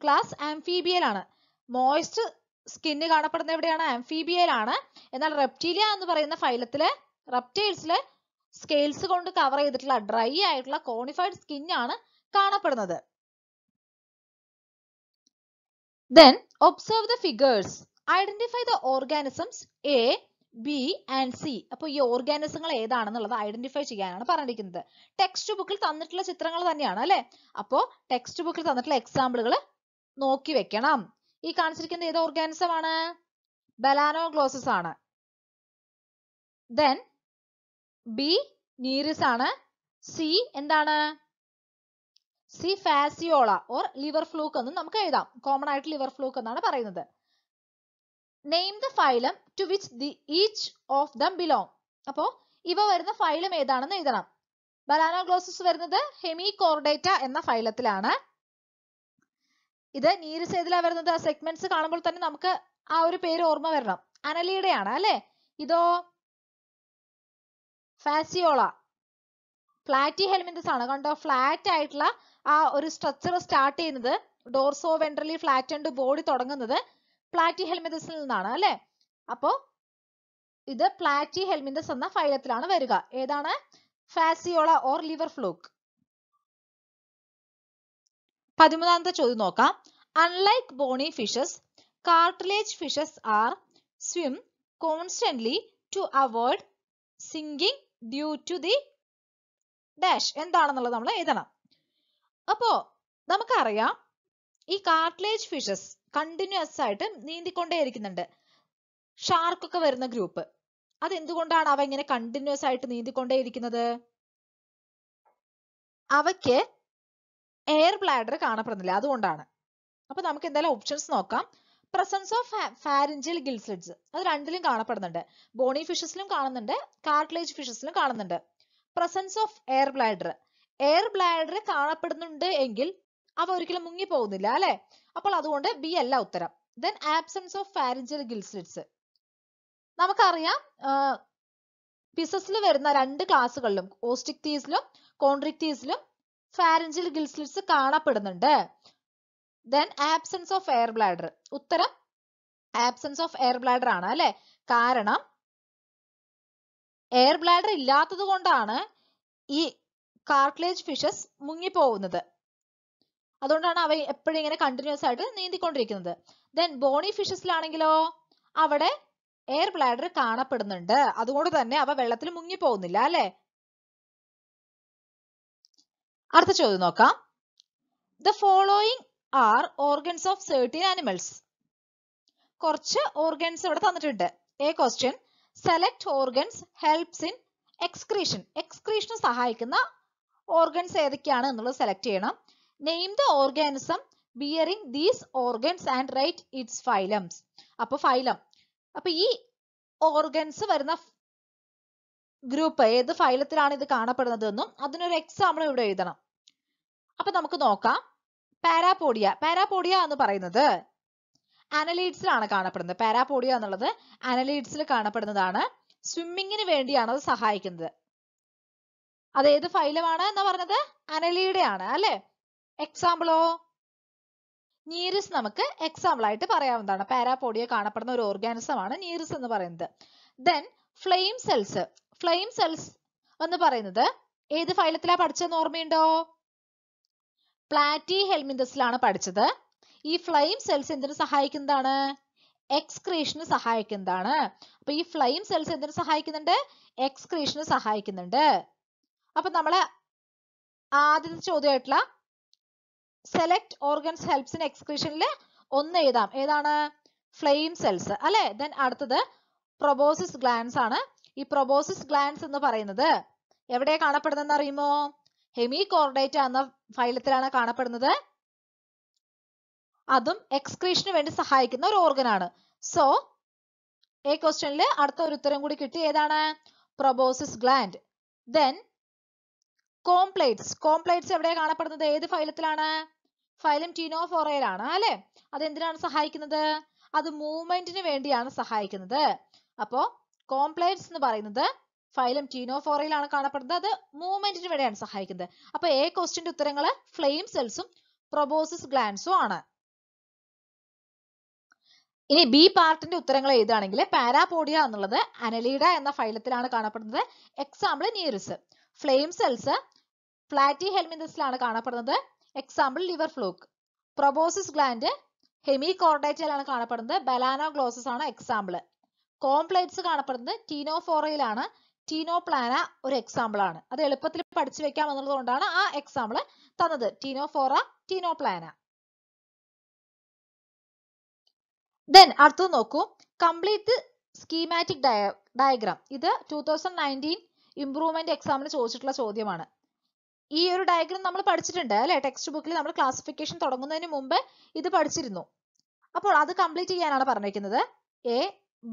ക്ലാസ് ആംഫീബിയയിലാണ് മോയിസ്റ്റ് സ്കിന്ന് കാണപ്പെടുന്നത് എവിടെയാണ് ആംഫീബിയയിലാണ് എന്നാൽ റെപ്റ്റീലിയ എന്ന് പറയുന്ന ഫൈലത്തില് റെപ്റ്റൈൽസില് സ്കെയിൽസ് കൊണ്ട് കവർ ചെയ്തിട്ടുള്ള ഡ്രൈ ആയിട്ടുള്ള കോണിഫൈഡ് സ്കിന്നാണ് കാണപ്പെടുന്നത് then observe the figures identify the organisms A B and C അപ്പൊ ഈ ഓർഗാനിസങ്ങൾ ഏതാണെന്നുള്ളത് ഐഡന്റിഫൈ ചെയ്യാനാണ് പറഞ്ഞിരിക്കുന്നത് ടെക്സ്റ്റ് ബുക്കിൽ തന്നിട്ടുള്ള ചിത്രങ്ങൾ തന്നെയാണ് അല്ലെ അപ്പോ ടെക്സ്റ്റ് ബുക്കിൽ തന്നിട്ടുള്ള എക്സാമ്പിളുകൾ നോക്കി വെക്കണം ഈ കാണിച്ചിരിക്കുന്ന ഏത് ഓർഗാനിസം ആണ് ബലാനോഗ്ലോസസ് ആണ് ദെൻ ബി നീരിസ് ആണ് സി എന്താണ് C Fasciola or liver fluke എന്ന് നമുക്ക് എഴുതാം കോമൺ ആയിട്ട് ലിവർ ഫ്ലൂക്ക് എന്നാണ് പറയുന്നത് name the phylum to which the each of them belong അപ്പോ ഇവ വരുന്ന ഫൈലം ഏതാണെന്ന് എഴുതണം ബലാനോഗ്ലോസസ് വരുന്നത് ഹെമി കോർഡേറ്റ എന്ന ഫൈലത്തിലാണ് ഇത് നീരസ് ഏതിലാ വരുന്നത് ആ സെഗ്മെന്റ്സ് കാണുമ്പോൾ തന്നെ നമുക്ക് ആ ഒരു പേര് ഓർമ്മ വരണം അനലിയുടെയാണ് അല്ലെ ഇതോ ഫാസിയോള ഫ്ലാറ്റി ഹെൽമിന്തസ് ആണ് കണ്ടോ ഫ്ലാറ്റ് ആയിട്ടുള്ള ആ ഒരു സ്ട്രക്ചർ സ്റ്റാർട്ട് ചെയ്യുന്നത് ഡോർസോ വെൻട്രലി ഫ്ലാറ്റൻഡ് ബോഡി തുടങ്ങുന്നത് ഫ്ലാറ്റി ഹെൽമിന്തസിൽ നിന്നാണ് അല്ലെ അപ്പോ ഇത് ഫ്ലാറ്റി ഹെൽമിന്തസ് എന്ന ഫൈലത്തിലാണ് വരിക ഏതാണ് ഫാസിയോള ഓർ ലിവർ ഫ്ലൂക്ക് പതിമൂന്നാമത്തെ ചോദ്യം നോക്കാം unlike bony fishes cartilage fishes are swim constantly to avoid sinking due to the dash എന്താണെന്നുള്ളത് നമ്മൾ എഴുതണം അപ്പോ നമുക്കറിയാം ഈ കാർട്ടിലേജ് ഫിഷസ് കണ്ടിന്യൂസ് ആയിട്ട് നീന്തിക്കൊണ്ടേയിരിക്കുന്നുണ്ട് ഷാർക്ക് ഒക്കെ വരുന്ന ഗ്രൂപ്പ് അത് എന്തുകൊണ്ടാണ് അവ ഇങ്ങനെ കണ്ടിന്യൂസ് ആയിട്ട് ഇരിക്കുന്നത് അവയ്ക്ക് എയർ ബ്ലാഡർ കാണപ്പെടുന്നില്ല അതുകൊണ്ടാണ് അപ്പൊ നമുക്ക് എന്തായാലും ഓപ്ഷൻസ് നോക്കാം പ്രസൻസ് ഓഫ് ഫാരിഞ്ചിൽ ഗിൽസിഡ്സ് അത് രണ്ടിലും കാണപ്പെടുന്നുണ്ട് ബോണി ഫിഷസിലും കാണുന്നുണ്ട് കാർട്ടിലേജ് ഫിഷസിലും കാണുന്നുണ്ട് presence of air bladder air bladder കാണപ്പെടുന്നുണ്ട് എങ്കിൽ അവ ഒരിക്കലും മുങ്ങി പോകുന്നില്ല അല്ലെ അപ്പോൾ അതുകൊണ്ട് ബി അല്ല ഉത്തരം then absence of pharyngeal gill slits നമുക്കറിയാം പിസസിൽ വരുന്ന രണ്ട് ക്ലാസ്സുകളിലും ഓസ്റ്റിക്തീസിലും കോൺട്രിക്തീസിലും ഫാരഞ്ചിൽ ഗിൽസ്ലിറ്റ്സ് കാണപ്പെടുന്നുണ്ട് then absence of air bladder ഉത്തരം ആബ്സെൻസ് ഓഫ് എയർ ബ്ലാഡർ ആണ് അല്ലെ കാരണം എയർ ബ്ലാഡർ ഇല്ലാത്തത് കൊണ്ടാണ് ഈ കാർട്ടിലേജ് ഫിഷസ് മുങ്ങിപ്പോകുന്നത് അതുകൊണ്ടാണ് അവ എപ്പോഴും ഇങ്ങനെ കണ്ടിന്യൂസ് ആയിട്ട് നീന്തിക്കൊണ്ടിരിക്കുന്നത് ദെൻ ബോണി ഫിഷസിലാണെങ്കിലോ അവിടെ എയർ ബ്ലാഡർ കാണപ്പെടുന്നുണ്ട് അതുകൊണ്ട് തന്നെ അവ വെള്ളത്തിൽ മുങ്ങിപ്പോകുന്നില്ല അല്ലെ അടുത്ത ചോദ്യം നോക്കാം the following are organs of certain animals കുറച്ച് ഓർഗൻസ് ഇവിടെ തന്നിട്ടുണ്ട് A question select organs helps in excretion excretion സഹായിക്കുന്ന ഓർഗൻസ് ഏതൊക്കെയാണ് എന്നുള്ളത് സെലക്ട് ചെയ്യണം name the organism bearing these organs and write its phylums അപ്പൊ ഫൈലം അപ്പൊ ഈ ഓർഗൻസ് വരുന്ന ഗ്രൂപ്പ് ഏത് ഫൈലത്തിലാണ് ഇത് കാണപ്പെടുന്നത് എന്നും അതിനൊരു എക്സാമ്പിൾ ഇവിടെ എഴുതണം അപ്പൊ നമുക്ക് നോക്കാം പാരാപോഡിയ പാരാപോഡിയ എന്ന് പറയുന്നത് അനലീഡ്സിലാണ് കാണപ്പെടുന്നത് പാരാപോഡിയ എന്നുള്ളത് അനലീഡ്സിൽ കാണപ്പെടുന്നതാണ് സ്വിമ്മിങ്ങിന് വേണ്ടിയാണ് അത് സഹായിക്കുന്നത് അത് ഏത് ഫൈലമാണ് എന്ന് പറഞ്ഞത് അനലീഡയാണ് അല്ലെ എക്സാമ്പിളോ നീരിസ് നമുക്ക് എക്സാമ്പിൾ ആയിട്ട് പറയാവുന്നതാണ് പാരാപോഡിയ കാണപ്പെടുന്ന ഒരു ഓർഗാനിസം ആണ് നീരിസ് എന്ന് പറയുന്നത് then flame cells flame cells എന്ന് പറയുന്നത് ഏത് ഫൈലത്തിലാ പഠിച്ചതെന്ന് ഓർമ്മയുണ്ടോ പ്ലാറ്റി ഹെൽമിൻഡസിലാണ് പഠിച്ചത് ഈ ഫ്ലെയിം സെൽസ് എന്തിനു സഹായിക്കുന്നതാണ് എക്സ്ക്രീഷന് സഹായിക്കുന്നതാണ് അപ്പൊ ഈ ഫ്ലെയിം സെൽസ് എന്തിനു സഹായിക്കുന്നുണ്ട് എക്സ്ക്രീഷന് സഹായിക്കുന്നുണ്ട് അപ്പൊ നമ്മള് ആദ്യത്തെ ചോദ്യമായിട്ടുള്ള സെലക്ട് ഓർഗൻസ് ഹെൽപ്സ് ഇൻ എക്സ്ക്രീഷനിൽ ഒന്ന് എഴുതാം ഏതാണ് ഫ്ലെയിം സെൽസ് അല്ലെ ദെൻ അടുത്തത് പ്രൊബോസിസ് ഗ്ലാൻസ് ആണ് ഈ പ്രൊബോസിസ് ഗ്ലാൻസ് എന്ന് പറയുന്നത് എവിടെ കാണപ്പെടുന്നതെന്ന് അറിയുമോ ഹെമി കോർഡേറ്റ എന്ന ഫൈലത്തിലാണ് കാണപ്പെടുന്നത് അതും എക്സ്ക്രീഷന് വേണ്ടി സഹായിക്കുന്ന ഒരു ഓർഗനാണ് സോ ഈ ക്വസ്റ്റ്യനിൽ അടുത്ത ഒരു ഉത്തരം കൂടി കിട്ടി ഏതാണ് proboscis gland then comb plates comb plates എവിടെ കാണപ്പെടുന്നത് ഏത് ഫൈലത്തിലാണ് ഫൈലം ടീനോ ഫോറയിലാണ് അല്ലെ അത് എന്തിനാണ് സഹായിക്കുന്നത് അത് മൂവ്മെന്റിന് വേണ്ടിയാണ് സഹായിക്കുന്നത് അപ്പോ കോംപ്ലയൻസ് എന്ന് പറയുന്നത് ഫൈലം ടീനോഫോറയിലാണ് കാണപ്പെടുന്നത് അത് മൂവ്മെന്റിന് വേണ്ടിയാണ് സഹായിക്കുന്നത് അപ്പൊ എ ക്വസ്റ്റിന്റെ ഉത്തരങ്ങൾ ഫ്ലെയിം സെൽസും പ്രൊബോസിസ് ഗ്ലാൻസും ആണ് ഇനി ബി പാർട്ടിന്റെ ഉത്തരങ്ങൾ എഴുതുകയാണെങ്കിൽ പാരാപോഡിയ എന്നുള്ളത് അനലീഡ എന്ന ഫൈലത്തിലാണ് കാണപ്പെടുന്നത് എക്സാമ്പിൾ നീരിസ് ഫ്ലെയിം സെൽസ് ഫ്ലാറ്റി ഹെൽമിന്തസിലാണ് കാണപ്പെടുന്നത് example liver fluke proboscis gland ഹെമി കോർഡേറ്റയിലാണ് കാണപ്പെടുന്നത് ബലാനോ ഗ്ലോസസ് ആണ് എക്സാമ്പിൾ കോംപ്ലൈറ്റ്സ് കാണപ്പെടുന്നത് ടീനോഫോറയിലാണ് പ്ലാന ഒരു എക്സാമ്പിൾ ആണ് അത് എളുപ്പത്തിൽ പഠിച്ചു വെക്കാം എന്നുള്ളത് കൊണ്ടാണ് ആ എക്സാമ്പിൾ തന്നത് ടീനോഫോറ പ്ലാന ദെൻ അടുത്തത് നോക്കൂ കംപ്ലീറ്റ് സ്കീമാറ്റിക് ഡയഗ്രാം ഇത് ടു തൗസൻഡ് നയൻറ്റീൻ ഇംപ്രൂവ്മെന്റ് എക്സാമിന് ചോദിച്ചിട്ടുള്ള ചോദ്യമാണ് ഈ ഒരു ഡയഗ്രാം നമ്മൾ പഠിച്ചിട്ടുണ്ട് അല്ലെ ടെക്സ്റ്റ് ബുക്കിൽ നമ്മൾ ക്ലാസിഫിക്കേഷൻ തുടങ്ങുന്നതിന് മുമ്പ് ഇത് പഠിച്ചിരുന്നു അപ്പോൾ അത് കംപ്ലീറ്റ് ചെയ്യാനാണ് പറഞ്ഞിരിക്കുന്നത് A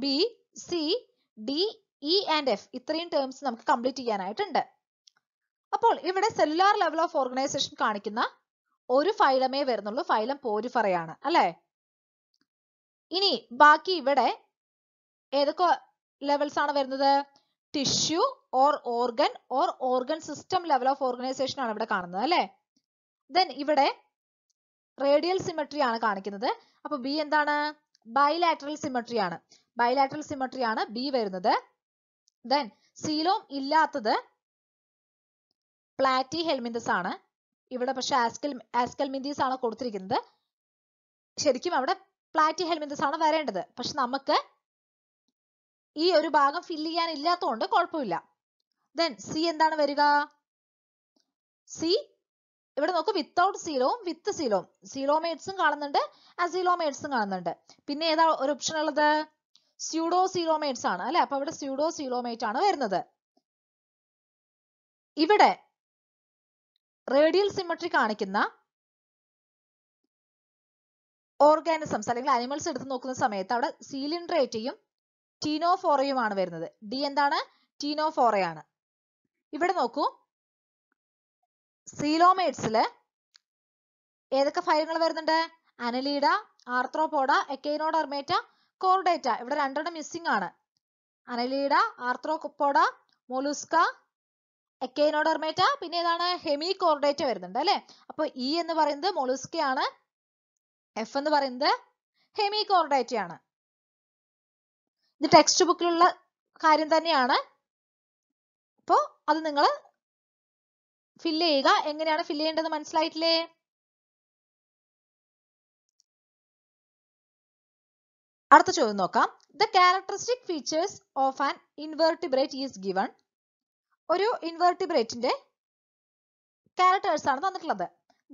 B C D E and F ഇത്രയും ടേംസ് നമുക്ക് കംപ്ലീറ്റ് ചെയ്യാനായിട്ടുണ്ട് അപ്പോൾ ഇവിടെ സെല്ലുലാർ ലെവൽ ഓഫ് ഓർഗനൈസേഷൻ കാണിക്കുന്ന ഒരു ഫൈലമേ വരുന്നുള്ളൂ ഫൈലം പോരിഫറയാണ് അല്ലേ ഇനി ബാക്കി ഇവിടെ ഏതൊക്കെ ലെവൽസ് ആണ് വരുന്നത് tissue or organ or organ system level of organization ആണ് ഇവിടെ കാണുന്നത് അല്ലേ ദെൻ ഇവിടെ റേഡിയൽ സിമട്രി ആണ് കാണിക്കുന്നത് അപ്പൊ ബി എന്താണ് ബൈലാറ്ററൽ സിമട്രി ആണ് ബൈലാറ്ററൽ സിമട്രി ആണ് ബി വരുന്നത് ദെൻ സീലോം ഇല്ലാത്തത് പ്ലാറ്റി ഹെൽമിന്തസ് ആണ് ഇവിടെ പക്ഷെ ആസ്കൽ ആസ്കൽമിന്തീസ് ആണ് കൊടുത്തിരിക്കുന്നത് ശരിക്കും അവിടെ പ്ലാറ്റി ഹെൽമിന്തസ് ആണ് വരേണ്ടത് പക്ഷെ നമുക്ക് ഈ ഒരു ഭാഗം ഫില്ല് ചെയ്യാൻ ഇല്ലാത്തതുകൊണ്ട് കുഴപ്പമില്ല ദെൻ സി എന്താണ് വരിക സി ഇവിടെ നോക്ക് വിത്തൗട്ട് സീലോം വിത്ത് സീലോം സീലോമേറ്റ്സും കാണുന്നുണ്ട് അസീലോമേറ്റ്സും കാണുന്നുണ്ട് പിന്നെ ഏതാ ഒരു ഓപ്ഷൻ ഉള്ളത് സ്യൂഡോ ആണ് അല്ലെ അപ്പൊ ഇവിടെ സ്യൂഡോ ആണ് വരുന്നത് ഇവിടെ റേഡിയൽ സിമട്രി കാണിക്കുന്ന ഓർഗാനിസംസ് അല്ലെങ്കിൽ അനിമൽസ് എടുത്ത് നോക്കുന്ന സമയത്ത് അവിടെ സീലിൻഡ്രേറ്റയും ടീനോഫോറയുമാണ് വരുന്നത് ഡി എന്താണ് ടീനോഫോറയാണ് ഇവിടെ നോക്കൂ സീലോമേറ്റ്സില് ഏതൊക്കെ ഫയലുകൾ വരുന്നുണ്ട് അനലീഡ ആർത്രോപോഡ എക്കൈനോഡർമേറ്റ കോർഡേറ്റ ഇവിടെ രണ്ടെണ്ണം മിസ്സിംഗ് ആണ് അനലീഡ ആർത്രോപോഡ മോലുസ്ക എക്കേനോഡർമേറ്റ പിന്നെ ഏതാണ് ഹെമി കോർഡേറ്റ വരുന്നുണ്ട് അല്ലെ അപ്പൊ ഇ e എന്ന് പറയുന്നത് മൊളുസ്കയാണ് എഫ് എന്ന് പറയുന്നത് ഹെമി കോർഡേറ്റയാണ് ഇത് ടെക്സ്റ്റ് ബുക്കിലുള്ള കാര്യം തന്നെയാണ് അപ്പോൾ അത് നിങ്ങൾ ഫില്ല് ചെയ്യുക എങ്ങനെയാണ് ഫില്ല് ചെയ്യേണ്ടത് മനസ്സിലായിട്ടില്ലേ അടുത്ത ചോദ്യം നോക്കാം the characteristic features of an invertebrate is given ഒരു ഇൻവെർട്ടിബ്രേറ്റിന്റെ ക്യാരക്ടേഴ്സ് ആണ് തന്നിട്ടുള്ളത്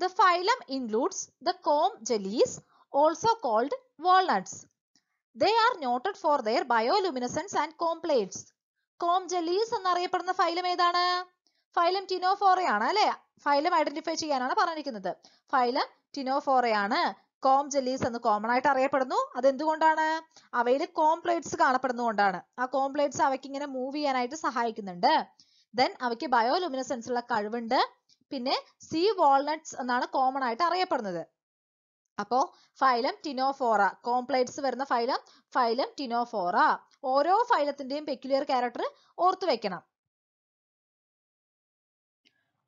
the phylum includes the comb jellies also called walnuts they are noted for their bioluminescence and comb plates comb jellies എന്നറിയപ്പെടുന്ന ഫൈലം ഏതാണ് ഫൈലം ടിനോഫോറയാണ് അല്ലെ ഫൈലം ഐഡന്റിഫൈ ചെയ്യാനാണ് പറഞ്ഞിരിക്കുന്നത് ഫൈലം ടിനോഫോറയാണ് കോം ജെല്ലീസ് എന്ന് കോമൺ ആയിട്ട് അറിയപ്പെടുന്നു അതെന്തുകൊണ്ടാണ് അവയിൽ കോംപ്ലേറ്റ്സ് കാണപ്പെടുന്നതുകൊണ്ടാണ് ആ കോംപ്ലേറ്റ്സ് അവയ്ക്ക് ഇങ്ങനെ മൂവ് ചെയ്യാനായിട്ട് സഹായിക്കുന്നുണ്ട് ദെൻ അവയ്ക്ക് ബയോലുമിനസെൻസ് ഉള്ള കഴിവുണ്ട് പിന്നെ സീ വാൾനട്ട്സ് എന്നാണ് കോമൺ ആയിട്ട് അറിയപ്പെടുന്നത് അപ്പോ ഫൈലം ടിനോഫോറ കോംപ്ലേറ്റ്സ് വരുന്ന ഫൈലം ഫൈലം ടിനോഫോറ ഓരോ ഫൈലത്തിന്റെയും പെക്യുലിയർ ക്യാരക്ടർ ഓർത്തു വെക്കണം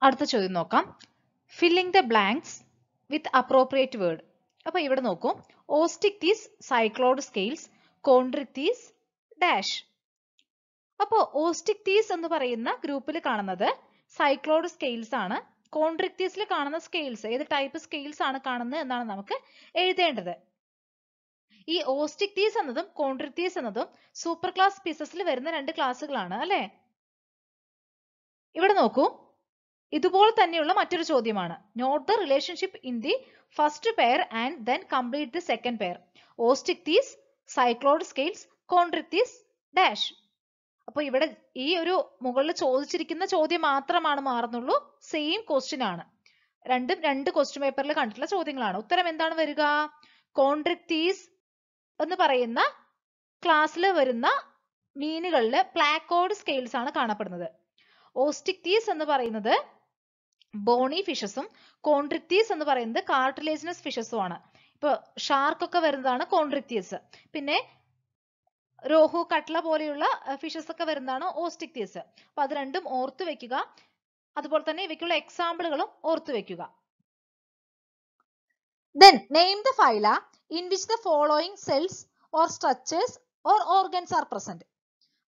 അടുത്ത ചോദ്യം നോക്കാം filling the blanks with appropriate word അപ്പൊ ഇവിടെ നോക്കൂ Osteichthyes cycloid scales Chondrichthyes dash അപ്പോൾ ഓസ്റ്റിക്തീസ് എന്ന് പറയുന്ന ഗ്രൂപ്പിൽ കാണുന്നത് സൈക്ലോഡ് സ്കെയിൽസ് ആണ് കോൺട്രിക്തീസിൽ കാണുന്ന സ്കെയിൽസ് ഏത് ടൈപ്പ് സ്കെയിൽസ് ആണ് കാണുന്നത് എന്നാണ് നമുക്ക് എഴുതേണ്ടത് ഈ ഓസ്റ്റിക്തീസ് എന്നതും കോൺട്രിക്തീസ് എന്നതും സൂപ്പർ ക്ലാസ് പീസസിൽ വരുന്ന രണ്ട് ക്ലാസ്സുകളാണ് അല്ലേ ഇവിടെ നോക്കൂ ഇതുപോലെ തന്നെയുള്ള മറ്റൊരു ചോദ്യമാണ് note the relationship in the first pair and then complete the second pair Osteichthyes cycloid scales Chondrichthyes dash അപ്പൊ ഇവിടെ ഈ ഒരു മുകളിൽ ചോദിച്ചിരിക്കുന്ന ചോദ്യം മാത്രമാണ് മാറുന്നുള്ളൂ സെയിം ക്വസ്റ്റ്യൻ ആണ് രണ്ടും രണ്ട് ക്വസ്റ്റ്യൻ പേപ്പറിൽ കണ്ടിട്ടുള്ള ചോദ്യങ്ങളാണ് ഉത്തരം എന്താണ് വരിക കോൺട്രിക്തീസ് എന്ന് പറയുന്ന ക്ലാസ്സിൽ വരുന്ന മീനുകളിൽ പ്ലാക്കോഡ് സ്കെയിൽസ് ആണ് കാണപ്പെടുന്നത് ഓസ്റ്റിക്തീസ് എന്ന് പറയുന്നത് ബോണി ഫിഷസും കോൺട്രിക്തീസ് എന്ന് പറയുന്നത് കാർട്ടിലേജിനസ് ഫിഷസും ആണ് ഇപ്പൊ ഷാർക്ക് ഒക്കെ വരുന്നതാണ് കോൺട്രിക്തീസ് പിന്നെ രോഹു കട്ല പോലെയുള്ള ഫിഷസ് ഒക്കെ വരുന്നതാണ് ഓസ്റ്റിക്തീസ് അപ്പൊ അത് രണ്ടും ഓർത്തു വെക്കുക അതുപോലെ തന്നെ ഇവയ്ക്കുള്ള എക്സാമ്പിളുകളും ഓർത്തു വെക്കുക then name the phyla in which the following cells or structures or organs are present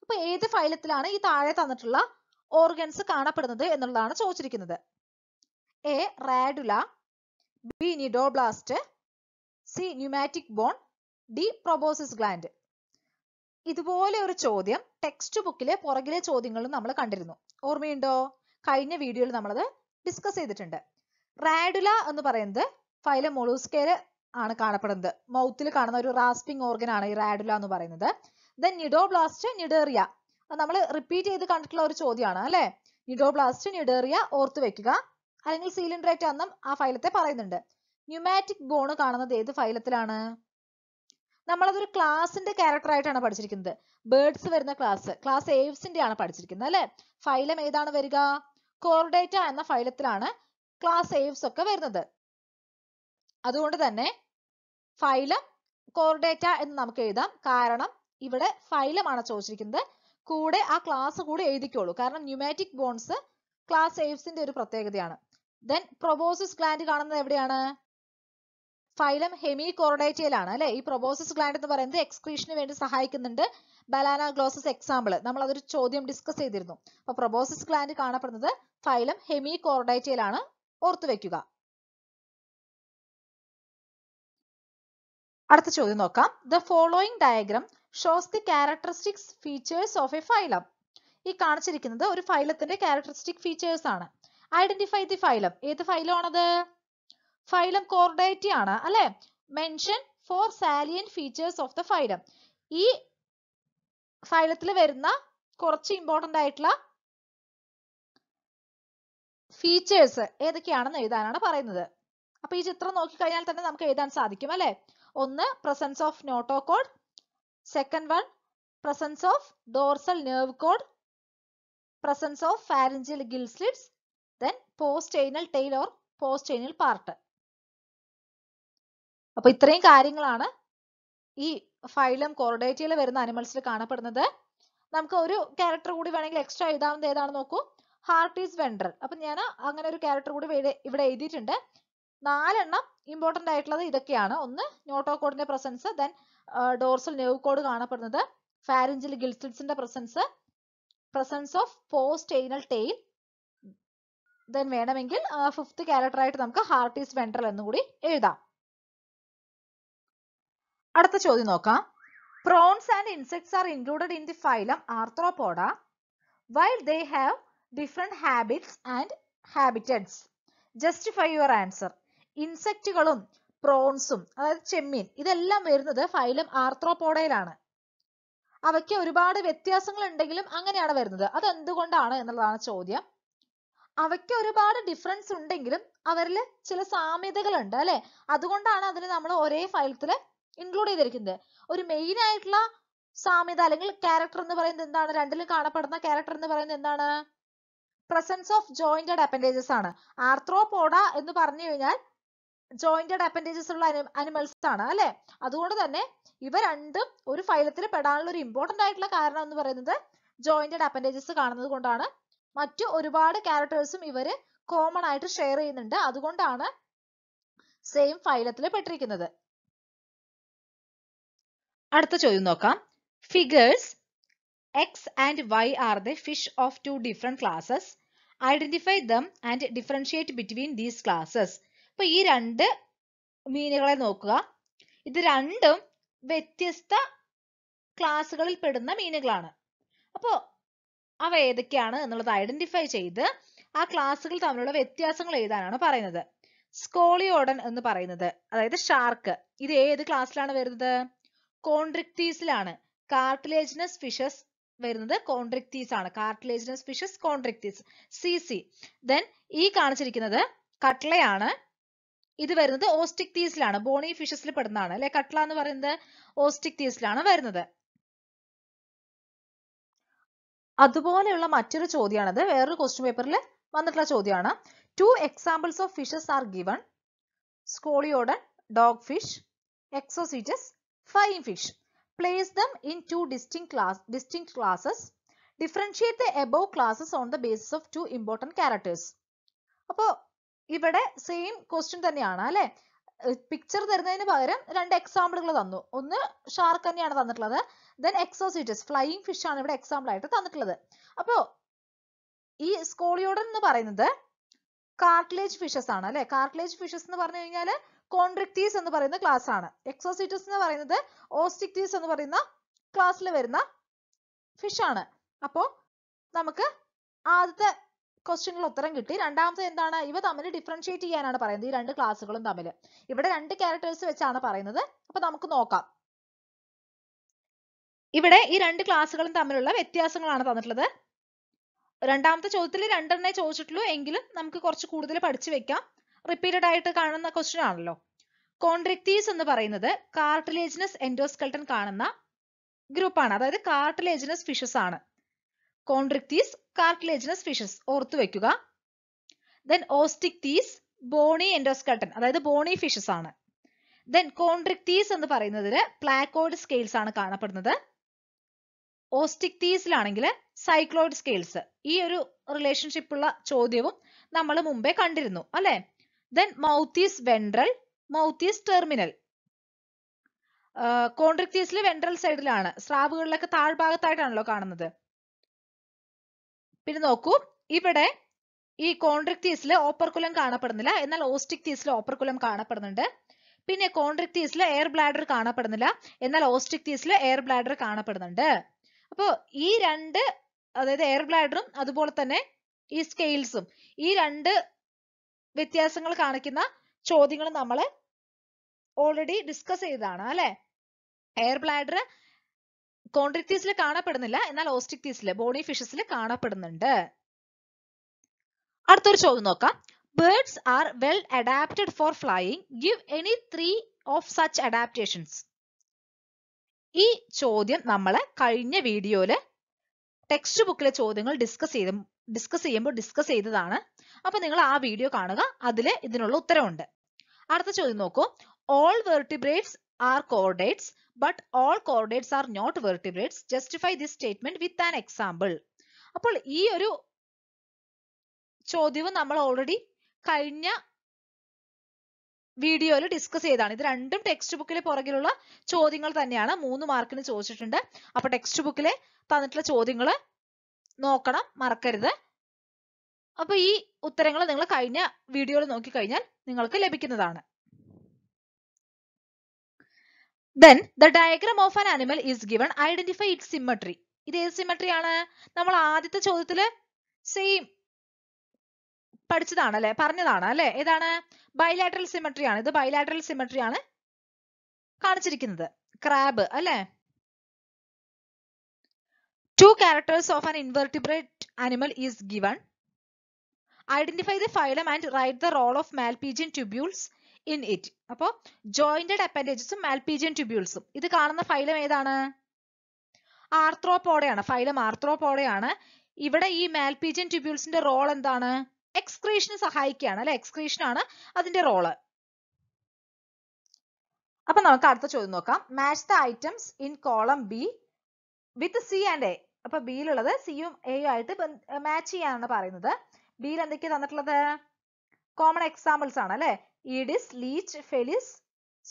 അപ്പൊ ഏത് ഫൈലത്തിലാണ് ഈ താഴെ തന്നിട്ടുള്ള ഓർഗൻസ് കാണപ്പെടുന്നത് എന്നുള്ളതാണ് ചോദിച്ചിരിക്കുന്നത് A radula B cnidoblast C pneumatic bone D proboscis gland ഇതുപോലെ ഒരു ചോദ്യം ടെക്സ്റ്റ് ബുക്കിലെ പുറകിലെ ചോദ്യങ്ങളും നമ്മൾ കണ്ടിരുന്നു ഓർമ്മയുണ്ടോ കഴിഞ്ഞ വീഡിയോയിൽ നമ്മളത് ഡിസ്കസ് ചെയ്തിട്ടുണ്ട് റാഡുല എന്ന് പറയുന്നത് ഫൈലം മൊളൂസ്കേല് ആണ് കാണപ്പെടുന്നത് മൗത്തിൽ കാണുന്ന ഒരു റാസ്പിംഗ് ഓർഗൻ ആണ് ഈ റാഡുല എന്ന് പറയുന്നത് ദെൻ നിഡോബ്ലാസ്റ്റ് നിഡേറിയ നമ്മൾ റിപ്പീറ്റ് ചെയ്ത് കണ്ടിട്ടുള്ള ഒരു ചോദ്യമാണ് അല്ലേ നിഡോബ്ലാസ്റ്റ് നിഡേറിയ ഓർത്തു വെക്കുക അല്ലെങ്കിൽ സീലിൻഡ്രേറ്റ് എന്നും ആ ഫൈലത്തെ പറയുന്നുണ്ട് ന്യൂമാറ്റിക് ബോൺ കാണുന്നത് ഏത് ഫൈലത്തിലാണ് നമ്മളതൊരു ക്ലാസിന്റെ ക്യാരക്ടർ ആയിട്ടാണ് പഠിച്ചിരിക്കുന്നത് ബേർഡ്സ് വരുന്ന ക്ലാസ് ക്ലാസ് ഏവ്സിന്റെ ആണ് പഠിച്ചിരിക്കുന്നത് അല്ലെ ഫൈലം ഏതാണ് വരിക കോർഡേറ്റ എന്ന ഫൈലത്തിലാണ് ക്ലാസ് ഏവ്സ് ഒക്കെ വരുന്നത് അതുകൊണ്ട് തന്നെ ഫൈലം കോർഡേറ്റ എന്ന് നമുക്ക് എഴുതാം കാരണം ഇവിടെ ഫൈലമാണ് ചോദിച്ചിരിക്കുന്നത് കൂടെ ആ ക്ലാസ് കൂടി എഴുതിക്കോളൂ കാരണം ന്യൂമാറ്റിക് ബോൺസ് ക്ലാസ് എയ്ബ്സിന്റെ ഒരു പ്രത്യേകതയാണ് ദെൻ പ്രൊബോസിസ് ഗ്ലാൻഡ് കാണുന്നത് എവിടെയാണ് ഫൈലം ഹെമി കോറഡേറ്റയിലാണ് അല്ലെ ഈ പ്രൊബോസിസ് ഗ്ലാൻഡ് എന്ന് പറയുന്നത് എക്സ്ക്രീഷന് വേണ്ടി സഹായിക്കുന്നുണ്ട് ബലാന ഗ്ലോസസ് എക്സാമ്പിൾ നമ്മൾ അതൊരു ചോദ്യം ഡിസ്കസ് ചെയ്തിരുന്നു അപ്പൊ പ്രൊബോസിസ് ഗ്ലാൻഡ് കാണപ്പെടുന്നത് ഫൈലം ഹെമി കോറഡേറ്റയിലാണ് ഓർത്തു വെക്കുക അടുത്ത ചോദ്യം നോക്കാം the following diagram shows the characteristics features of a phylum ഈ കാണിച്ചിരിക്കുന്നത് ഒരു ഫൈലത്തിന്റെ ക്യാരക്ടറിസ്റ്റിക് ഫീച്ചേഴ്സ് ആണ് ഐഡന്റിഫൈ ദി ഫൈലം ഏത് ഫൈലം ആണത് ഫൈലം കോർഡേറ്റി ആണ് അല്ലെ mention four salient features of the phylum ഈ ഫൈലത്തിൽ വരുന്ന കുറച്ച് ഇമ്പോർട്ടന്റ് ആയിട്ടുള്ള ഫീച്ചേഴ്സ് ഏതൊക്കെയാണെന്ന് എഴുതാനാണ് പറയുന്നത് അപ്പൊ ഈ ചിത്രം നോക്കിക്കഴിഞ്ഞാൽ തന്നെ നമുക്ക് എഴുതാൻ സാധിക്കും അല്ലെ ഒന്ന് presence of notochord Second one, presence of dorsal nerve cord, presence of pharyngeal gill slits, then postanal tail or postanal part. അപ്പൊ ഇത്രയും കാര്യങ്ങളാണ് ഈ ഫൈലം കോർഡേറ്റയിൽ വരുന്ന അനിമൽസിൽ കാണപ്പെടുന്നത് നമുക്ക് ഒരു ക്യാരക്ടർ കൂടി വേണമെങ്കിൽ എക്സ്ട്രാ എഴുതാവുന്ന ഏതാണെന്ന് നോക്കൂ ഹാർട്ട് ഈസ് വെൻട്രൽ അപ്പൊ ഞാൻ അങ്ങനെ ഒരു ക്യാരക്ടർ കൂടി ഇവിടെ എഴുതിയിട്ടുണ്ട് നാലെണ്ണം ഇമ്പോർട്ടന്റ് ആയിട്ടുള്ളത് ഇതൊക്കെയാണ് ഒന്ന് നോട്ടോ ന്യൂട്ടോകോഡിന്റെ presence then dorsal nerve cord കാണപ്പെടുന്നത് ഫാരഞ്ചിൽ ഗിൽസിൽസിന്റെ presence presence of post anal tail then വേണമെങ്കിൽ ഫിഫ്ത്ത് ക്യാരക്ടർ ആയിട്ട് നമുക്ക് ഹാർട്ട് വെൻട്രൽ എന്ന് കൂടി എഴുതാം അടുത്ത ചോദ്യം നോക്കാം prawns and insects are included in the phylum Arthropoda while they have different habits and habitants justify your answer ഇൻസെക്റ്റുകളും പ്രോൺസും അതായത് ചെമ്മീൻ ഇതെല്ലാം വരുന്നത് ഫൈലം ആർത്രോപോഡയിലാണ് അവയ്ക്ക് ഒരുപാട് വ്യത്യാസങ്ങൾ ഉണ്ടെങ്കിലും അങ്ങനെയാണ് വരുന്നത് അതെന്തുകൊണ്ടാണ് എന്നുള്ളതാണ് ചോദ്യം അവയ്ക്ക് ഒരുപാട് ഡിഫറൻസ് ഉണ്ടെങ്കിലും അവരിൽ ചില സാമ്യതകളുണ്ട് അല്ലെ അതുകൊണ്ടാണ് അതിന് നമ്മൾ ഒരേ ഫയലത്തില് ഇൻക്ലൂഡ് ചെയ്തിരിക്കുന്നത് ഒരു മെയിൻ ആയിട്ടുള്ള സാമ്യത അല്ലെങ്കിൽ ക്യാരക്ടർ എന്ന് പറയുന്നത് എന്താണ് രണ്ടിലും കാണപ്പെടുന്ന ക്യാരക്ടർ എന്ന് പറയുന്നത് എന്താണ് പ്രസൻസ് ഓഫ് ജോയിന്റഡ് അപ്പൻഡേജസ് ആണ് ആർത്രോപോഡ എന്ന് പറഞ്ഞു കഴിഞ്ഞാൽ ജോയിന്റഡ് അപ്പൻഡേജസ് ഉള്ള അനിമൽസ് ആണ് അല്ലെ അതുകൊണ്ട് തന്നെ ഇവ രണ്ടും ഒരു ഫൈലത്തിൽ പെടാനുള്ള ഒരു ഇമ്പോർട്ടന്റ് ആയിട്ടുള്ള കാരണം എന്ന് പറയുന്നത് ജോയിന്റഡ് അപ്പൻഡേജസ് കാണുന്നത് കൊണ്ടാണ് മറ്റു ഒരുപാട് ക്യാരക്ടേഴ്സും ഇവര് കോമൺ ആയിട്ട് ഷെയർ ചെയ്യുന്നുണ്ട് അതുകൊണ്ടാണ് സെയിം ഫൈലത്തിൽ പെട്ടിരിക്കുന്നത് അടുത്ത ചോദ്യം നോക്കാം figures X and Y are the fish of two different classes identify them and differentiate between these classes അപ്പൊ ഈ രണ്ട് മീനുകളെ നോക്കുക ഇത് രണ്ടും വ്യത്യസ്ത ക്ലാസ്സുകളിൽ പെടുന്ന മീനുകളാണ് അപ്പോൾ അവ ഏതൊക്കെയാണ് എന്നുള്ളത് ഐഡന്റിഫൈ ചെയ്ത് ആ ക്ലാസ്സുകൾ തമ്മിലുള്ള വ്യത്യാസങ്ങൾ എഴുതാനാണ് പറയുന്നത് സ്കോളിയോഡൻ എന്ന് പറയുന്നത് അതായത് ഷാർക്ക് ഇത് ഏത് ക്ലാസ്സിലാണ് വരുന്നത് കോൺട്രിക്തീസിലാണ് കാർട്ടിലേജിനസ് ഫിഷസ് വരുന്നത് കോൺട്രിക്തീസ് ആണ് cartilaginous fishes Chondrichthyes C C then ഈ കാണിച്ചിരിക്കുന്നത് കട്ട്ലയാണ് ഇത് വരുന്നത് ഓസ്റ്റിക് തീസിലാണ് ബോണി ഫിഷസിൽ പെടുന്നതാണ് അല്ലെ കട്ട്ല എന്ന് പറയുന്നത് ഓസ്റ്റിക് തീസിലാണ് വരുന്നത് അതുപോലെയുള്ള മറ്റൊരു ചോദ്യമാണത് വേറൊരു ക്വസ്റ്റ്യൻ പേപ്പറിൽ വന്നിട്ടുള്ള ചോദ്യമാണ് two examples of fishes are given Scoliodon dog fish Exocoetus fine fish place them in two distinct class distinct classes differentiate the above classes on the basis of two important characters അപ്പോൾ ഇവിടെ സെയിം ക്വസ്റ്റ്യൻ തന്നെയാണ് അല്ലെ പിക്ചർ തരുന്നതിന് പകരം രണ്ട് എക്സാമ്പിളുകൾ തന്നു ഒന്ന് ഷാർക്ക് തന്നെയാണ് തന്നിട്ടുള്ളത് ദെൻ എക്സോസിറ്റസ് ഫ്ലൈയിങ് ഫിഷ് ആണ് ഇവിടെ എക്സാമ്പിൾ ആയിട്ട് തന്നിട്ടുള്ളത് അപ്പോ ഈ സ്കോളിയോഡൻ എന്ന് പറയുന്നത് കാർട്ടിലേജ് ഫിഷസ് ആണ് അല്ലെ കാർട്ടിലേജ് ഫിഷസ് എന്ന് പറഞ്ഞു കഴിഞ്ഞാൽ കോൺട്രിക്ടീസ് എന്ന് പറയുന്ന ക്ലാസ് ആണ് എക്സോസിറ്റസ് എന്ന് പറയുന്നത് ഓസ്റ്റിക്ടീസ് എന്ന് പറയുന്ന ക്ലാസ്സിൽ വരുന്ന ഫിഷ് ആണ് അപ്പോ നമുക്ക് ആദ്യത്തെ ക്വസ്റ്റ്യനിൽ ഉത്തരം കിട്ടി രണ്ടാമത്തെ എന്താണ് ഇവ തമ്മിൽ ഡിഫറൻഷിയേറ്റ് ചെയ്യാനാണ് പറയുന്നത് ഈ രണ്ട് ക്ലാസ്സുകളും തമ്മിൽ ഇവിടെ രണ്ട് ക്യാരക്ടേഴ്സ് വെച്ചാണ് പറയുന്നത് അപ്പൊ നമുക്ക് നോക്കാം ഇവിടെ ഈ രണ്ട് ക്ലാസ്സുകളും തമ്മിലുള്ള വ്യത്യാസങ്ങളാണ് തന്നിട്ടുള്ളത് രണ്ടാമത്തെ ചോദ്യത്തിൽ രണ്ടെണ്ണേ ചോദിച്ചിട്ടുള്ളൂ എങ്കിലും നമുക്ക് കുറച്ച് കൂടുതൽ പഠിച്ചു വെക്കാം റിപ്പീറ്റഡ് ആയിട്ട് കാണുന്ന ക്വസ്റ്റ്യൻ ആണല്ലോ കോൺട്രക്റ്റീവ്സ് എന്ന് പറയുന്നത് കാർട്ടിലേജിനസ് എൻഡോസ്കൾട്ടൻ കാണുന്ന ഗ്രൂപ്പാണ് അതായത് കാർട്ടിലേജിനസ് ഫിഷസ് ആണ് കോൺട്രക്റ്റീവ്സ് കാർട്ടിലേജിനസ് ഫിഷസ് ഓർത്തു വെക്കുക ദെൻ ഓസ്റ്റിക്തീസ് ബോണി എൻഡോസ്കട്ടൻ അതായത് ബോണി ഫിഷസ് ആണ് ദെൻ കോൺട്രിക്തീസ് എന്ന് പറയുന്നതിൽ പ്ലാക്കോയിഡ് സ്കെയിൽസ് ആണ് കാണപ്പെടുന്നത് ഓസ്റ്റിക്തീസിലാണെങ്കിൽ സൈക്ലോയിഡ് സ്കെയിൽസ് ഈ ഒരു റിലേഷൻഷിപ്പ് ഉള്ള ചോദ്യവും നമ്മൾ മുമ്പേ കണ്ടിരുന്നു അല്ലെ then mouth is ventral mouth is terminal കോൺട്രിക്തീസിൽ വെൻട്രൽ സൈഡിലാണ് സ്രാവുകളിലൊക്കെ താഴ്ഭാഗത്തായിട്ടാണല്ലോ കാണുന്നത് പിന്നെ നോക്കൂ ഇവിടെ ഈ കോൺട്രക്ടീസിൽ ഓപ്പർകുലം കാണപ്പെടുന്നില്ല എന്നാൽ ഓസ്റ്റിക്തീസിൽ ഓപ്പർകുലം കാണപ്പെടുന്നുണ്ട് പിന്നെ കോൺട്രക്ടീസിൽ എയർ ബ്ലാഡർ കാണപ്പെടുന്നില്ല എന്നാൽ ഓസ്റ്റിക്തീസിൽ എയർ ബ്ലാഡർ കാണപ്പെടുന്നുണ്ട് അപ്പോൾ ഈ രണ്ട് അതായത് എയർ ബ്ലാഡറും അതുപോലെ തന്നെ ഈ സ്കെയിൽസും ഈ രണ്ട് വ്യത്യാസങ്ങൾ കാണിക്കുന്ന ചോദ്യങ്ങൾ നമ്മൾ ഓൾറെഡി ഡിസ്കസ് ചെയ്തതാണ് അല്ലെ എയർ ബ്ലാഡർ കോൺട്രിക്ടീസിൽ കാണപ്പെടുന്നില്ല എന്നാൽ ഓസ്റ്റിക്ടീസിൽ ബോണി ഫിഷസിൽ കാണപ്പെടുന്നുണ്ട് അടുത്തൊരു ചോദ്യം നോക്കാം birds are well adapted for flying give any three of such adaptations ഈ ചോദ്യം നമ്മൾ കഴിഞ്ഞ വീഡിയോയില് ടെക്സ്റ്റ് ബുക്കിലെ ചോദ്യങ്ങൾ ഡിസ്കസ് ചെയ്ത ഡിസ്കസ് ചെയ്യുമ്പോൾ ഡിസ്കസ് ചെയ്തതാണ് അപ്പൊ നിങ്ങൾ ആ വീഡിയോ കാണുക അതിൽ ഇതിനുള്ള ഉത്തരവുണ്ട് അടുത്ത ചോദ്യം നോക്കൂ all vertebrates are chordates but all chordates are not vertebrates justify this statement with an example അപ്പോൾ ഈ ഒരു ചോദ്യവും നമ്മൾ ഓൾറെഡി കഴിഞ്ഞ വീഡിയോയിൽ ഡിസ്കസ് ചെയ്താണ് ഇത് രണ്ടും ടെക്സ്റ്റ് ബുക്കിലെ പുറകിലുള്ള ചോദ്യങ്ങൾ തന്നെയാണ് മൂന്ന് മാർക്കിന് ചോദിച്ചിട്ടുണ്ട് അപ്പൊ ടെക്സ്റ്റ് ബുക്കിലെ തന്നിട്ടുള്ള ചോദ്യങ്ങൾ നോക്കണം മറക്കരുത് അപ്പൊ ഈ ഉത്തരങ്ങൾ നിങ്ങൾ കഴിഞ്ഞ വീഡിയോയിൽ നോക്കിക്കഴിഞ്ഞാൽ നിങ്ങൾക്ക് ലഭിക്കുന്നതാണ് then the diagram of an animal is given identify it symmetry ഇത് ഏത് സിമ്മട്രി ആണ് നമ്മൾ ആദ്യത്തെ ചോദ്യത്തില് സെയിം പഠിച്ചതാണ് അല്ലെ പറഞ്ഞതാണ് അല്ലെ ഏതാണ് ബൈലാട്രൽ സിമ്മട്രി ആണ് ഇത് ബൈലാട്രൽ സിമ്മട്രി ആണ് കാണിച്ചിരിക്കുന്നത് ക്രാബ് അല്ലെ two characters of an invertebrate animal is given identify the phylum and write the role of Malpighian tubules in it അപ്പോ ജോയിന്റഡ് അപ്പൻഡേജസും മാൽപീജിയൻ ട്യൂബ്യൂൾസും ഇത് കാണുന്ന ഫൈലം ഏതാണ് ആർത്രോപോഡയാണ് ഫൈലം ആർത്രോപോഡയാണ് ഇവിടെ ഈ മാൽപീജിയൻ ട്യൂബ്യൂൾസിന്റെ റോൾ എന്താണ് എക്സ്ക്രീഷന് സഹായിക്കുകയാണ് അല്ലെ എക്സ്ക്രീഷൻ ആണ് അതിന്റെ റോള് അപ്പൊ നമുക്ക് അടുത്ത ചോദ്യം നോക്കാം match the items in column B with C and A അപ്പൊ ബിയിലുള്ളത് സിയും എയും ആയിട്ട് മാച്ച് ചെയ്യാനാണ് പറയുന്നത് ബിയിൽ എന്തൊക്കെയാ തന്നിട്ടുള്ളത് കോമൺ എക്സാമ്പിൾസ് ആണ് അല്ലെ Aedes leech Felis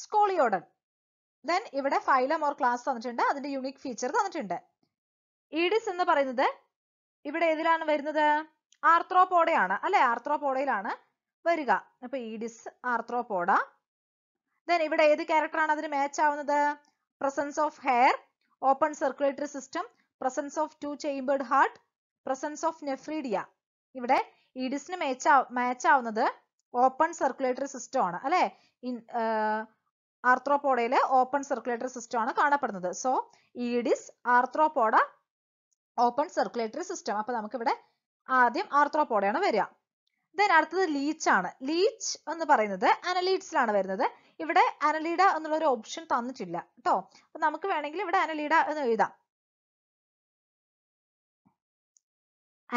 Scoliodon then ഇവിടെ ഫൈലം ഓർ ക്ലാസ് തന്നിട്ടുണ്ട് അതിന്റെ യുണീക് ഫീച്ചർ തന്നിട്ടുണ്ട് ഈഡിസ് എന്ന് പറയുന്നത് ഇവിടെ ഏതിലാണ് വരുന്നത് ആർത്രോപോഡയാണ് അല്ലെ ആർത്രോപോഡയിലാണ് വരിക അപ്പൊ ഈഡിസ് ആർത്രോപോഡ ദെൻ ഇവിടെ ഏത് ക്യാരക്ടറാണ് അതിന് മാച്ച് ആവുന്നത് presence of hair open circulatory system presence of two chambered heart presence of nephridia ഇവിടെ ഈഡിസിന് മാച്ച് മാച്ച് ആവുന്നത് ഓപ്പൺ സർക്കുലേറ്ററി സിസ്റ്റം ആണ് അല്ലെ ആർത്രോപോഡയിലെ ഓപ്പൺ സർക്കുലേറ്ററി സിസ്റ്റം ആണ് കാണപ്പെടുന്നത് so Aedes Arthropoda open circulatory system അപ്പൊ ഇവിടെ ആദ്യം ആർത്രോപോഡയാണ് വരിക ദെൻ അടുത്തത് ലീച്ച് ആണ് ലീച്ച് എന്ന് പറയുന്നത് അനലീഡ്സിലാണ് വരുന്നത് ഇവിടെ അനലീഡ എന്നുള്ള ഒരു ഓപ്ഷൻ തന്നിട്ടില്ല കേട്ടോ അപ്പൊ നമുക്ക് വേണമെങ്കിൽ ഇവിടെ അനലീഡ എന്ന് എഴുതാം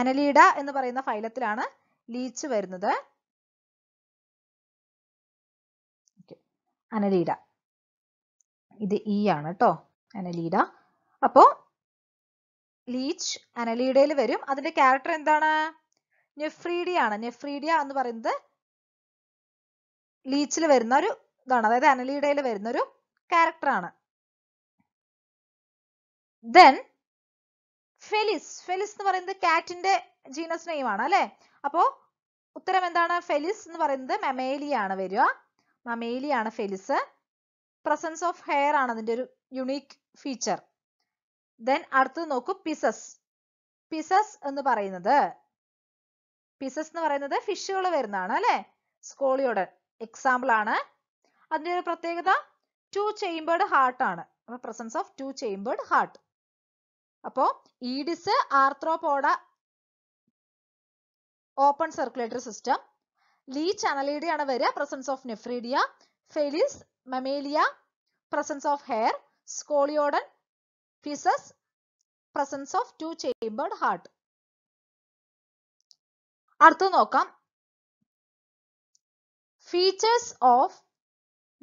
അനലീഡ എന്ന് പറയുന്ന ഫൈലത്തിലാണ് ലീച്ച് വരുന്നത് അനലീഡ ഇത് ഇ e ആണ് കേട്ടോ അനലീഡ അപ്പോ ലീച്ച് അനലീഡയിൽ വരും അതിന്റെ ക്യാരക്ടർ എന്താണ് നെഫ്രീഡിയ ആണ് നെഫ്രീഡിയ എന്ന് പറയുന്നത് ലീച്ചിൽ വരുന്ന ഒരു ഇതാണ് അതായത് അനലീഡയിൽ വരുന്ന ഒരു ക്യാരക്ടർ ആണ് ദെൻ ഫെലിസ് ഫെലിസ് എന്ന് പറയുന്നത് കാറ്റിന്റെ ജീനസ് നെയിം ആണ് അല്ലെ അപ്പോ ഉത്തരം എന്താണ് ഫെലിസ് എന്ന് പറയുന്നത് ആണ് വരിക മമേലിയാണ് ഫെലിസ് പ്രസൻസ് ഓഫ് ഹെയർ ആണ് അതിന്റെ ഒരു യുണീക്ക് ഫീച്ചർ ദെൻ അടുത്തത് നോക്കൂ പിസസ് പിസസ് എന്ന് പറയുന്നത് പിസസ് എന്ന് പറയുന്നത് ഫിഷുകൾ വരുന്നതാണ് അല്ലെ സ്കോളിയോടെ എക്സാമ്പിൾ ആണ് അതിന്റെ ഒരു പ്രത്യേകത ടു ചേംബേർഡ് ഹാർട്ട് ആണ് അപ്പൊ presence of two chambered heart അപ്പോ Aedes Arthropoda open circulatory system ലീ ചാനലീഡിയാണ് വരിക presence of nephridia Felis Mammalia presence of hair Scoliodon Pisces presence of two chambered heart അടുത്ത നോക്കാം features of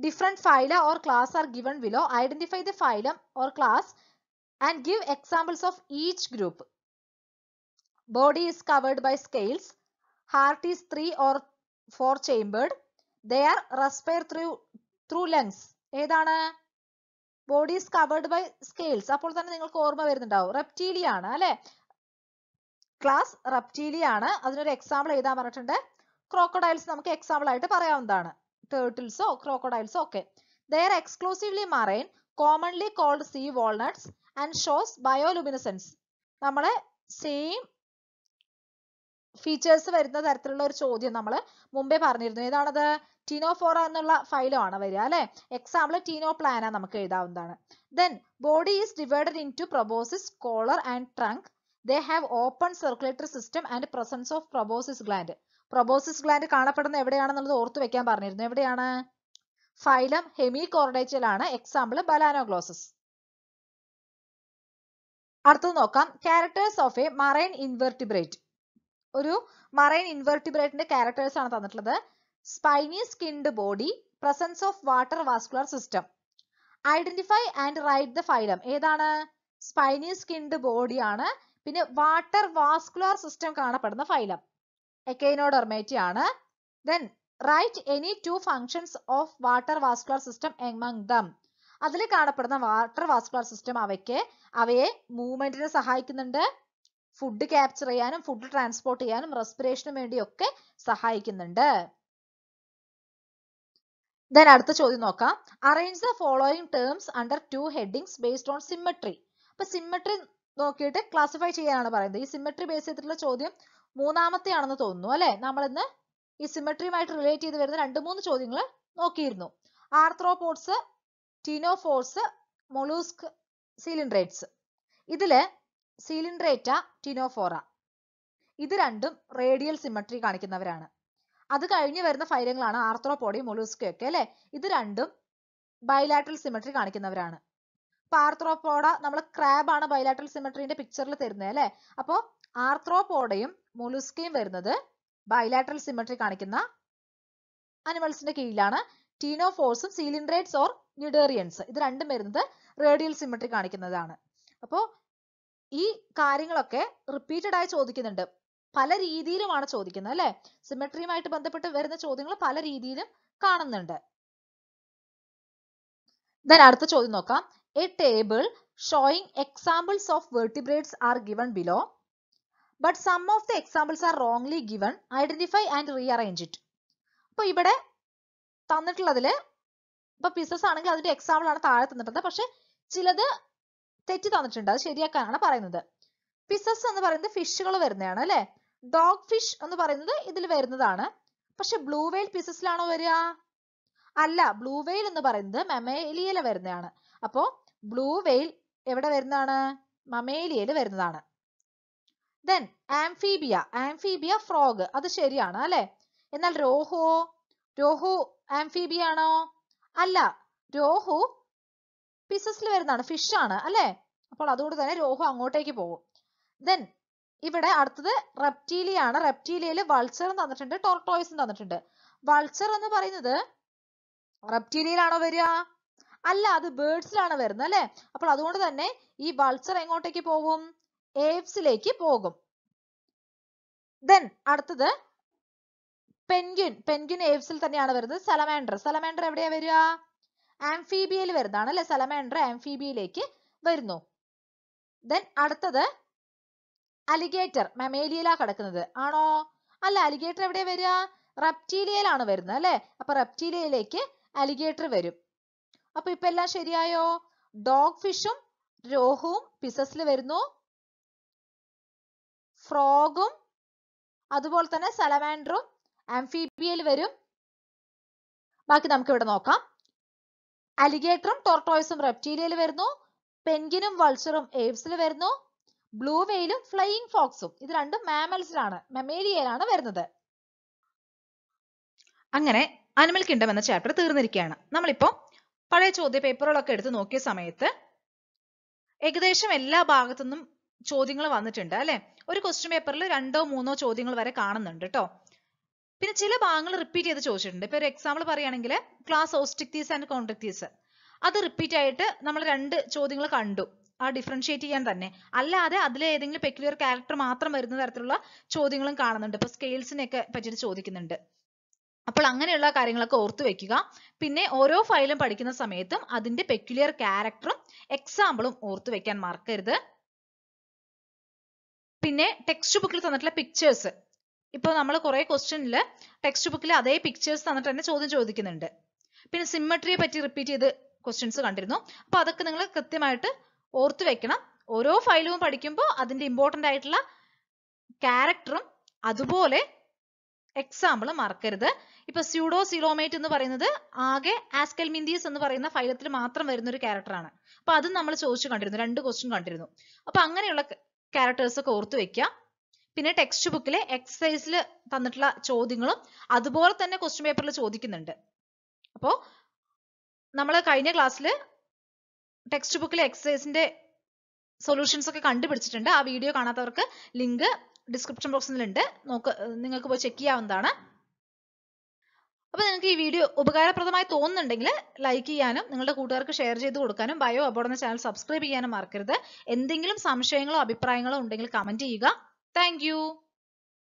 different phyla or class are given below identify the phylum or class and give examples of each group body is covered by scales heart is three or four chambered they are respire through through lungs ഏതാണ് ബോഡീസ് കവേർഡ് ബൈ സ്കെയിൽസ് അപ്പോൾ തന്നെ നിങ്ങൾക്ക് ഓർമ്മ വരുന്നുണ്ടാവും റെപ്റ്റീലിയ ആണ് അല്ലെ ക്ലാസ് റെപ്റ്റീലിയ ആണ് അതിനൊരു എക്സാമ്പിൾ എഴുതാൻ പറഞ്ഞിട്ടുണ്ട് ക്രോക്കഡൈൽസ് നമുക്ക് എക്സാമ്പിൾ ആയിട്ട് പറയാവുന്നതാണ് ടേർട്ടിൽസോ ക്രോക്കഡൈൽസോ ഒക്കെ they exclusively marine commonly called sea walnuts and shows bioluminescence നമ്മളെ സെയിം ഫീച്ചേഴ്സ് വരുന്ന തരത്തിലുള്ള ഒരു ചോദ്യം നമ്മൾ മുമ്പേ പറഞ്ഞിരുന്നു ഏതാണത് ടീനോ ഫോറ എന്നുള്ള ആണ് വരിക അല്ലെ എക്സാമ്പിൾ ടീനോ പ്ലാന നമുക്ക് എഴുതാവുന്നതാണ് then body is divided into proboscis collar and trunk they have open circulatory system and presence of proboscis gland proboscis gland കാണപ്പെടുന്ന എവിടെയാണെന്നുള്ളത് ഓർത്തു വെക്കാൻ പറഞ്ഞിരുന്നു എവിടെയാണ് ഫൈലം ഹെമി കോർഡേറ്റിലാണ് എക്സാമ്പിൾ ബലാനോഗ്ലോസസ് അടുത്തത് നോക്കാം characters of a marine invertebrate ഒരു മറൈൻ ഇൻവെർട്ടിബ്രേറ്റിന്റെ ക്യാരക്ടേഴ്സ് ആണ് തന്നിട്ടുള്ളത് spiny skinned body presence of water vascular system identify and write the phylum ഏതാണ് സ്പൈനി സ്കിൻഡ് ബോഡിയാണ് പിന്നെ വാട്ടർ വാസ്കുലർ സിസ്റ്റം കാണപ്പെടുന്ന ഫൈലം എക്കൈനോഡർമേറ്റി ആണ് then write any two functions of water vascular system among them അതിൽ കാണപ്പെടുന്ന വാട്ടർ വാസ്കുലർ സിസ്റ്റം അവയ്ക്ക് അവയെ മൂവ്മെന്റിനെ സഹായിക്കുന്നുണ്ട് ഫുഡ് ക്യാപ്ചർ ചെയ്യാനും ഫുഡ് ട്രാൻസ്പോർട്ട് ചെയ്യാനും റെസ്പിറേഷനും വേണ്ടിയൊക്കെ സഹായിക്കുന്നുണ്ട് ദെൻ അടുത്ത ചോദ്യം നോക്കാം arrange the following terms under two headings based on symmetry അപ്പൊ സിമ്മട്രി നോക്കിയിട്ട് ക്ലാസിഫൈ ചെയ്യാനാണ് പറയുന്നത് ഈ സിമ്മട്രി ബേസ് ചെയ്തിട്ടുള്ള ചോദ്യം മൂന്നാമത്തെ ആണെന്ന് തോന്നുന്നു അല്ലെ നമ്മൾ ഇന്ന് ഈ സിമ്മട്രിയുമായിട്ട് റിലേറ്റ് ചെയ്ത് വരുന്ന രണ്ട് മൂന്ന് ചോദ്യങ്ങൾ നോക്കിയിരുന്നു ആർത്രോപോഡ്സ് ടീനോഫോർസ് മൊളൂസ്ക് സിലിൻഡ്രേറ്റ്സ് ഇതില് സീലിൻഡ്രേറ്റ ടിനോഫോറ ഇത് രണ്ടും റേഡിയൽ സിമട്രി കാണിക്കുന്നവരാണ് അത് കഴിഞ്ഞ് വരുന്ന ഫൈലങ്ങളാണ് ആർത്രോപോഡി മൊലൂസ്കയൊക്കെ അല്ലെ ഇത് രണ്ടും ബൈലാട്രൽ സിമട്രി കാണിക്കുന്നവരാണ് അപ്പൊ ആർത്രോപോഡ നമ്മൾ ക്രാബ് ആണ് ബൈലാട്രൽ സിമട്രിന്റെ പിക്ചറിൽ തരുന്നത് അല്ലെ അപ്പോൾ ആർത്രോപോഡയും മൊലൂസ്കയും വരുന്നത് ബൈലാട്രൽ സിമട്രി കാണിക്കുന്ന അനിമൽസിന്റെ കീഴിലാണ് ടീനോഫോഴ്സും സീലിൻഡ്രേറ്റ്സ് ഓർ നിഡേറിയൻസ് ഇത് രണ്ടും വരുന്നത് റേഡിയൽ സിമട്രി കാണിക്കുന്നതാണ് അപ്പോ ഈ കാര്യങ്ങളൊക്കെ റിപ്പീറ്റഡ് ആയി ചോദിക്കുന്നുണ്ട്. പല രീതിയിലുമാണ് ചോദിക്കുന്നത് അല്ലെ? സിമെട്രിയുമായിട്ട് ബന്ധപ്പെട്ട് വരുന്ന ചോദ്യങ്ങൾ പല രീതിയിലും കാണുന്നുണ്ട്. Then അടുത്ത ചോദ്യം നോക്കാം. Table showing examples of of are given below but some of the examples are wrongly given identify and rearrange it അപ്പൊ ഇവിടെ തന്നിട്ടുള്ളതില് ഇപ്പൊ പിസസ് ആണെങ്കിൽ അതിന്റെ എക്സാമ്പിൾ ആണ് താഴെ തന്നിട്ടുള്ളത്. പക്ഷെ ചിലത് തെറ്റി തന്നിട്ടുണ്ട് അത് ശരിയാക്കാനാണ് പറയുന്നത് പിസസ് എന്ന് പറയുന്നത് ഫിഷുകൾ വരുന്നതാണ് അല്ലെ ഡോഗ് ഫിഷ് എന്ന് പറയുന്നത് ഇതിൽ വരുന്നതാണ് പക്ഷെ ബ്ലൂ വെയിൽ പിസസിലാണോ വരിക അല്ല ബ്ലൂ വെയിൽ എന്ന് പറയുന്നത് മെമേലിയയിലെ വരുന്നതാണ് അപ്പോ ബ്ലൂ വെയിൽ എവിടെ വരുന്നതാണ് മമേലിയയിൽ വരുന്നതാണ് ദെൻ ആംഫീബിയ ആംഫീബിയ ഫ്രോഗ് അത് ശരിയാണ് അല്ലെ എന്നാൽ രോഹോ രോഹു ആംഫീബിയ ആണോ അല്ല രോഹു പിസസിൽ വരുന്നതാണ് ഫിഷ് ആണ് അല്ലേ അപ്പോൾ അതുകൊണ്ട് തന്നെ രോഹു അങ്ങോട്ടേക്ക് പോകും ദെൻ ഇവിടെ അടുത്തത് റെപ്റ്റീലിയ ആണ് റെപ്റ്റീലിയയിൽ വൾച്ചർ തന്നിട്ടുണ്ട് ടോർട്ടോയിസും തന്നിട്ടുണ്ട് വൾച്ചർ എന്ന് പറയുന്നത് റെപ്റ്റീലിയയിലാണോ വരിക അല്ല അത് ബേർഡ്സിലാണ് വരുന്നത് അല്ലെ അപ്പോൾ അതുകൊണ്ട് തന്നെ ഈ വൾച്ചർ എങ്ങോട്ടേക്ക് പോകും ഏവ്സിലേക്ക് പോകും ദെൻ അടുത്തത് പെൻഗ്വിൻ പെൻഗ്വിൻ ഏവ്സിൽ തന്നെയാണ് വരുന്നത് സലമാൻഡർ സലമാൻഡർ എവിടെയാ വരിക ആംഫീബിയയിൽ വരുന്നതാണ് അല്ലെ സലമാൻഡർ ആംഫീബിയയിലേക്ക് വരുന്നു ദെൻ അടുത്തത് അലിഗേറ്റർ മെമേലിയയിലാ കിടക്കുന്നത് ആണോ അല്ല അലിഗേറ്റർ എവിടെ വരിക റെപ്റ്റീലിയയിലാണ് വരുന്നത് അല്ലെ അപ്പൊ റെപ്റ്റീലിയയിലേക്ക് അലിഗേറ്റർ വരും അപ്പൊ ഇപ്പൊ എല്ലാം ശരിയായോ ഡോഗ് ഫിഷും രോഹുവും പിസസിൽ വരുന്നു ഫ്രോഗും അതുപോലെ തന്നെ സലമാൻഡറും ആംഫീബിയയിൽ വരും ബാക്കി നമുക്ക് ഇവിടെ നോക്കാം അലിഗേറ്ററും ടോർട്ടോയ്സും റെപ്റ്റീലിയയിൽ വരുന്നു പെൻഗിനും വൾച്ചറും ഏപ്സിൽ വരുന്നു ബ്ലൂ വെയിലും ഫ്ലൈയിങ് ഫോക്സും ഇത് രണ്ടും മാമൽസിലാണ് മെമേലിയയിലാണ് വരുന്നത് അങ്ങനെ അനിമൽ കിങ്ഡം എന്ന ചാപ്റ്റർ തീർന്നിരിക്കുകയാണ് നമ്മളിപ്പോ പഴയ ചോദ്യ പേപ്പറുകളൊക്കെ എടുത്ത് നോക്കിയ സമയത്ത് ഏകദേശം എല്ലാ ഭാഗത്തു നിന്നും ചോദ്യങ്ങൾ വന്നിട്ടുണ്ട് അല്ലെ ഒരു ക്വസ്റ്റ്യൻ പേപ്പറിൽ രണ്ടോ മൂന്നോ ചോദ്യങ്ങൾ വരെ കാണുന്നുണ്ട് കേട്ടോ പിന്നെ ചില ഭാഗങ്ങൾ റിപ്പീറ്റ് ചെയ്ത് ചോദിച്ചിട്ടുണ്ട് ഇപ്പൊ ഒരു എക്സാമ്പിൾ പറയുകയാണെങ്കിൽ ക്ലാസ് ഓസ്റ്റിക്തീസ് ആൻഡ് കോൺട്രക്തീസ് അത് റിപ്പീറ്റ് ആയിട്ട് നമ്മൾ രണ്ട് ചോദ്യങ്ങൾ കണ്ടു ആ ഡിഫറൻഷിയേറ്റ് ചെയ്യാൻ തന്നെ അല്ലാതെ അതിലെ ഏതെങ്കിലും പെക്യുലർ ക്യാരക്ടർ മാത്രം വരുന്ന തരത്തിലുള്ള ചോദ്യങ്ങളും കാണുന്നുണ്ട് ഇപ്പൊ സ്കെയിൽസിനെയൊക്കെ പറ്റിയിട്ട് ചോദിക്കുന്നുണ്ട് അപ്പോൾ അങ്ങനെയുള്ള കാര്യങ്ങളൊക്കെ ഓർത്തു വെക്കുക പിന്നെ ഓരോ ഫയലും പഠിക്കുന്ന സമയത്തും അതിന്റെ പെക്യുലിയർ ക്യാരക്ടറും എക്സാമ്പിളും ഓർത്തു വെക്കാൻ മറക്കരുത് പിന്നെ ടെക്സ്റ്റ് ബുക്കിൽ തന്നിട്ടുള്ള പിക്ചേഴ്സ് ഇപ്പോൾ നമ്മൾ കുറേ ക്വസ്റ്റ്യനിൽ ടെക്സ്റ്റ് ബുക്കിൽ അതേ പിക്ചേഴ്സ് തന്നിട്ട് തന്നെ ചോദ്യം ചോദിക്കുന്നുണ്ട് പിന്നെ സിമ്മട്രിയെ പറ്റി റിപ്പീറ്റ് ചെയ്ത് ക്വസ്റ്റ്യൻസ് കണ്ടിരുന്നു അപ്പോൾ അതൊക്കെ നിങ്ങൾ കൃത്യമായിട്ട് ഓർത്ത് വെക്കണം ഓരോ ഫയലും പഠിക്കുമ്പോൾ അതിന്റെ ഇമ്പോർട്ടൻ്റ് ആയിട്ടുള്ള ക്യാരക്ടറും അതുപോലെ എക്സാമ്പിൾ മറക്കരുത് ഇപ്പൊ സ്യൂഡോ സിലോമേറ്റ് എന്ന് പറയുന്നത് ആകെ ആസ്കൽമിന്തിയസ് എന്ന് പറയുന്ന ഫൈലത്തിൽ മാത്രം വരുന്ന ഒരു ക്യാരക്ടറാണ് അപ്പൊ അതും നമ്മൾ ചോദിച്ചു കണ്ടിരുന്നു രണ്ട് ക്വസ്റ്റ്യൻ കണ്ടിരുന്നു അപ്പൊ അങ്ങനെയുള്ള ക്യാരക്ടേഴ്സ് ഒക്കെ ഓർത്ത് വെക്കുക പിന്നെ ടെക്സ്റ്റ് ബുക്കിലെ എക്സസൈസിൽ തന്നിട്ടുള്ള ചോദ്യങ്ങളും അതുപോലെ തന്നെ ക്വസ്റ്റ്യൻ പേപ്പറിൽ ചോദിക്കുന്നുണ്ട് അപ്പോൾ നമ്മൾ കഴിഞ്ഞ ക്ലാസ്സിൽ ടെക്സ്റ്റ് ബുക്കിലെ എക്സസൈസിന്റെ സൊല്യൂഷൻസ് ഒക്കെ കണ്ടുപിടിച്ചിട്ടുണ്ട് ആ വീഡിയോ കാണാത്തവർക്ക് ലിങ്ക് ഡിസ്ക്രിപ്ഷൻ ബോക്സിലുണ്ട് നോക്ക് നിങ്ങൾക്ക് പോയി ചെക്ക് ചെയ്യാവുന്നതാണ് അപ്പോൾ നിങ്ങൾക്ക് ഈ വീഡിയോ ഉപകാരപ്രദമായി തോന്നുന്നുണ്ടെങ്കിൽ ലൈക്ക് ചെയ്യാനും നിങ്ങളുടെ കൂട്ടുകാർക്ക് ഷെയർ ചെയ്ത് കൊടുക്കാനും ബയോ അബോർഡ് എന്ന ചാനൽ സബ്സ്ക്രൈബ് ചെയ്യാനും മറക്കരുത് എന്തെങ്കിലും സംശയങ്ങളോ അഭിപ്രായങ്ങളോ ഉണ്ടെങ്കിൽ കമന്റ് ചെയ്യുക Thank you.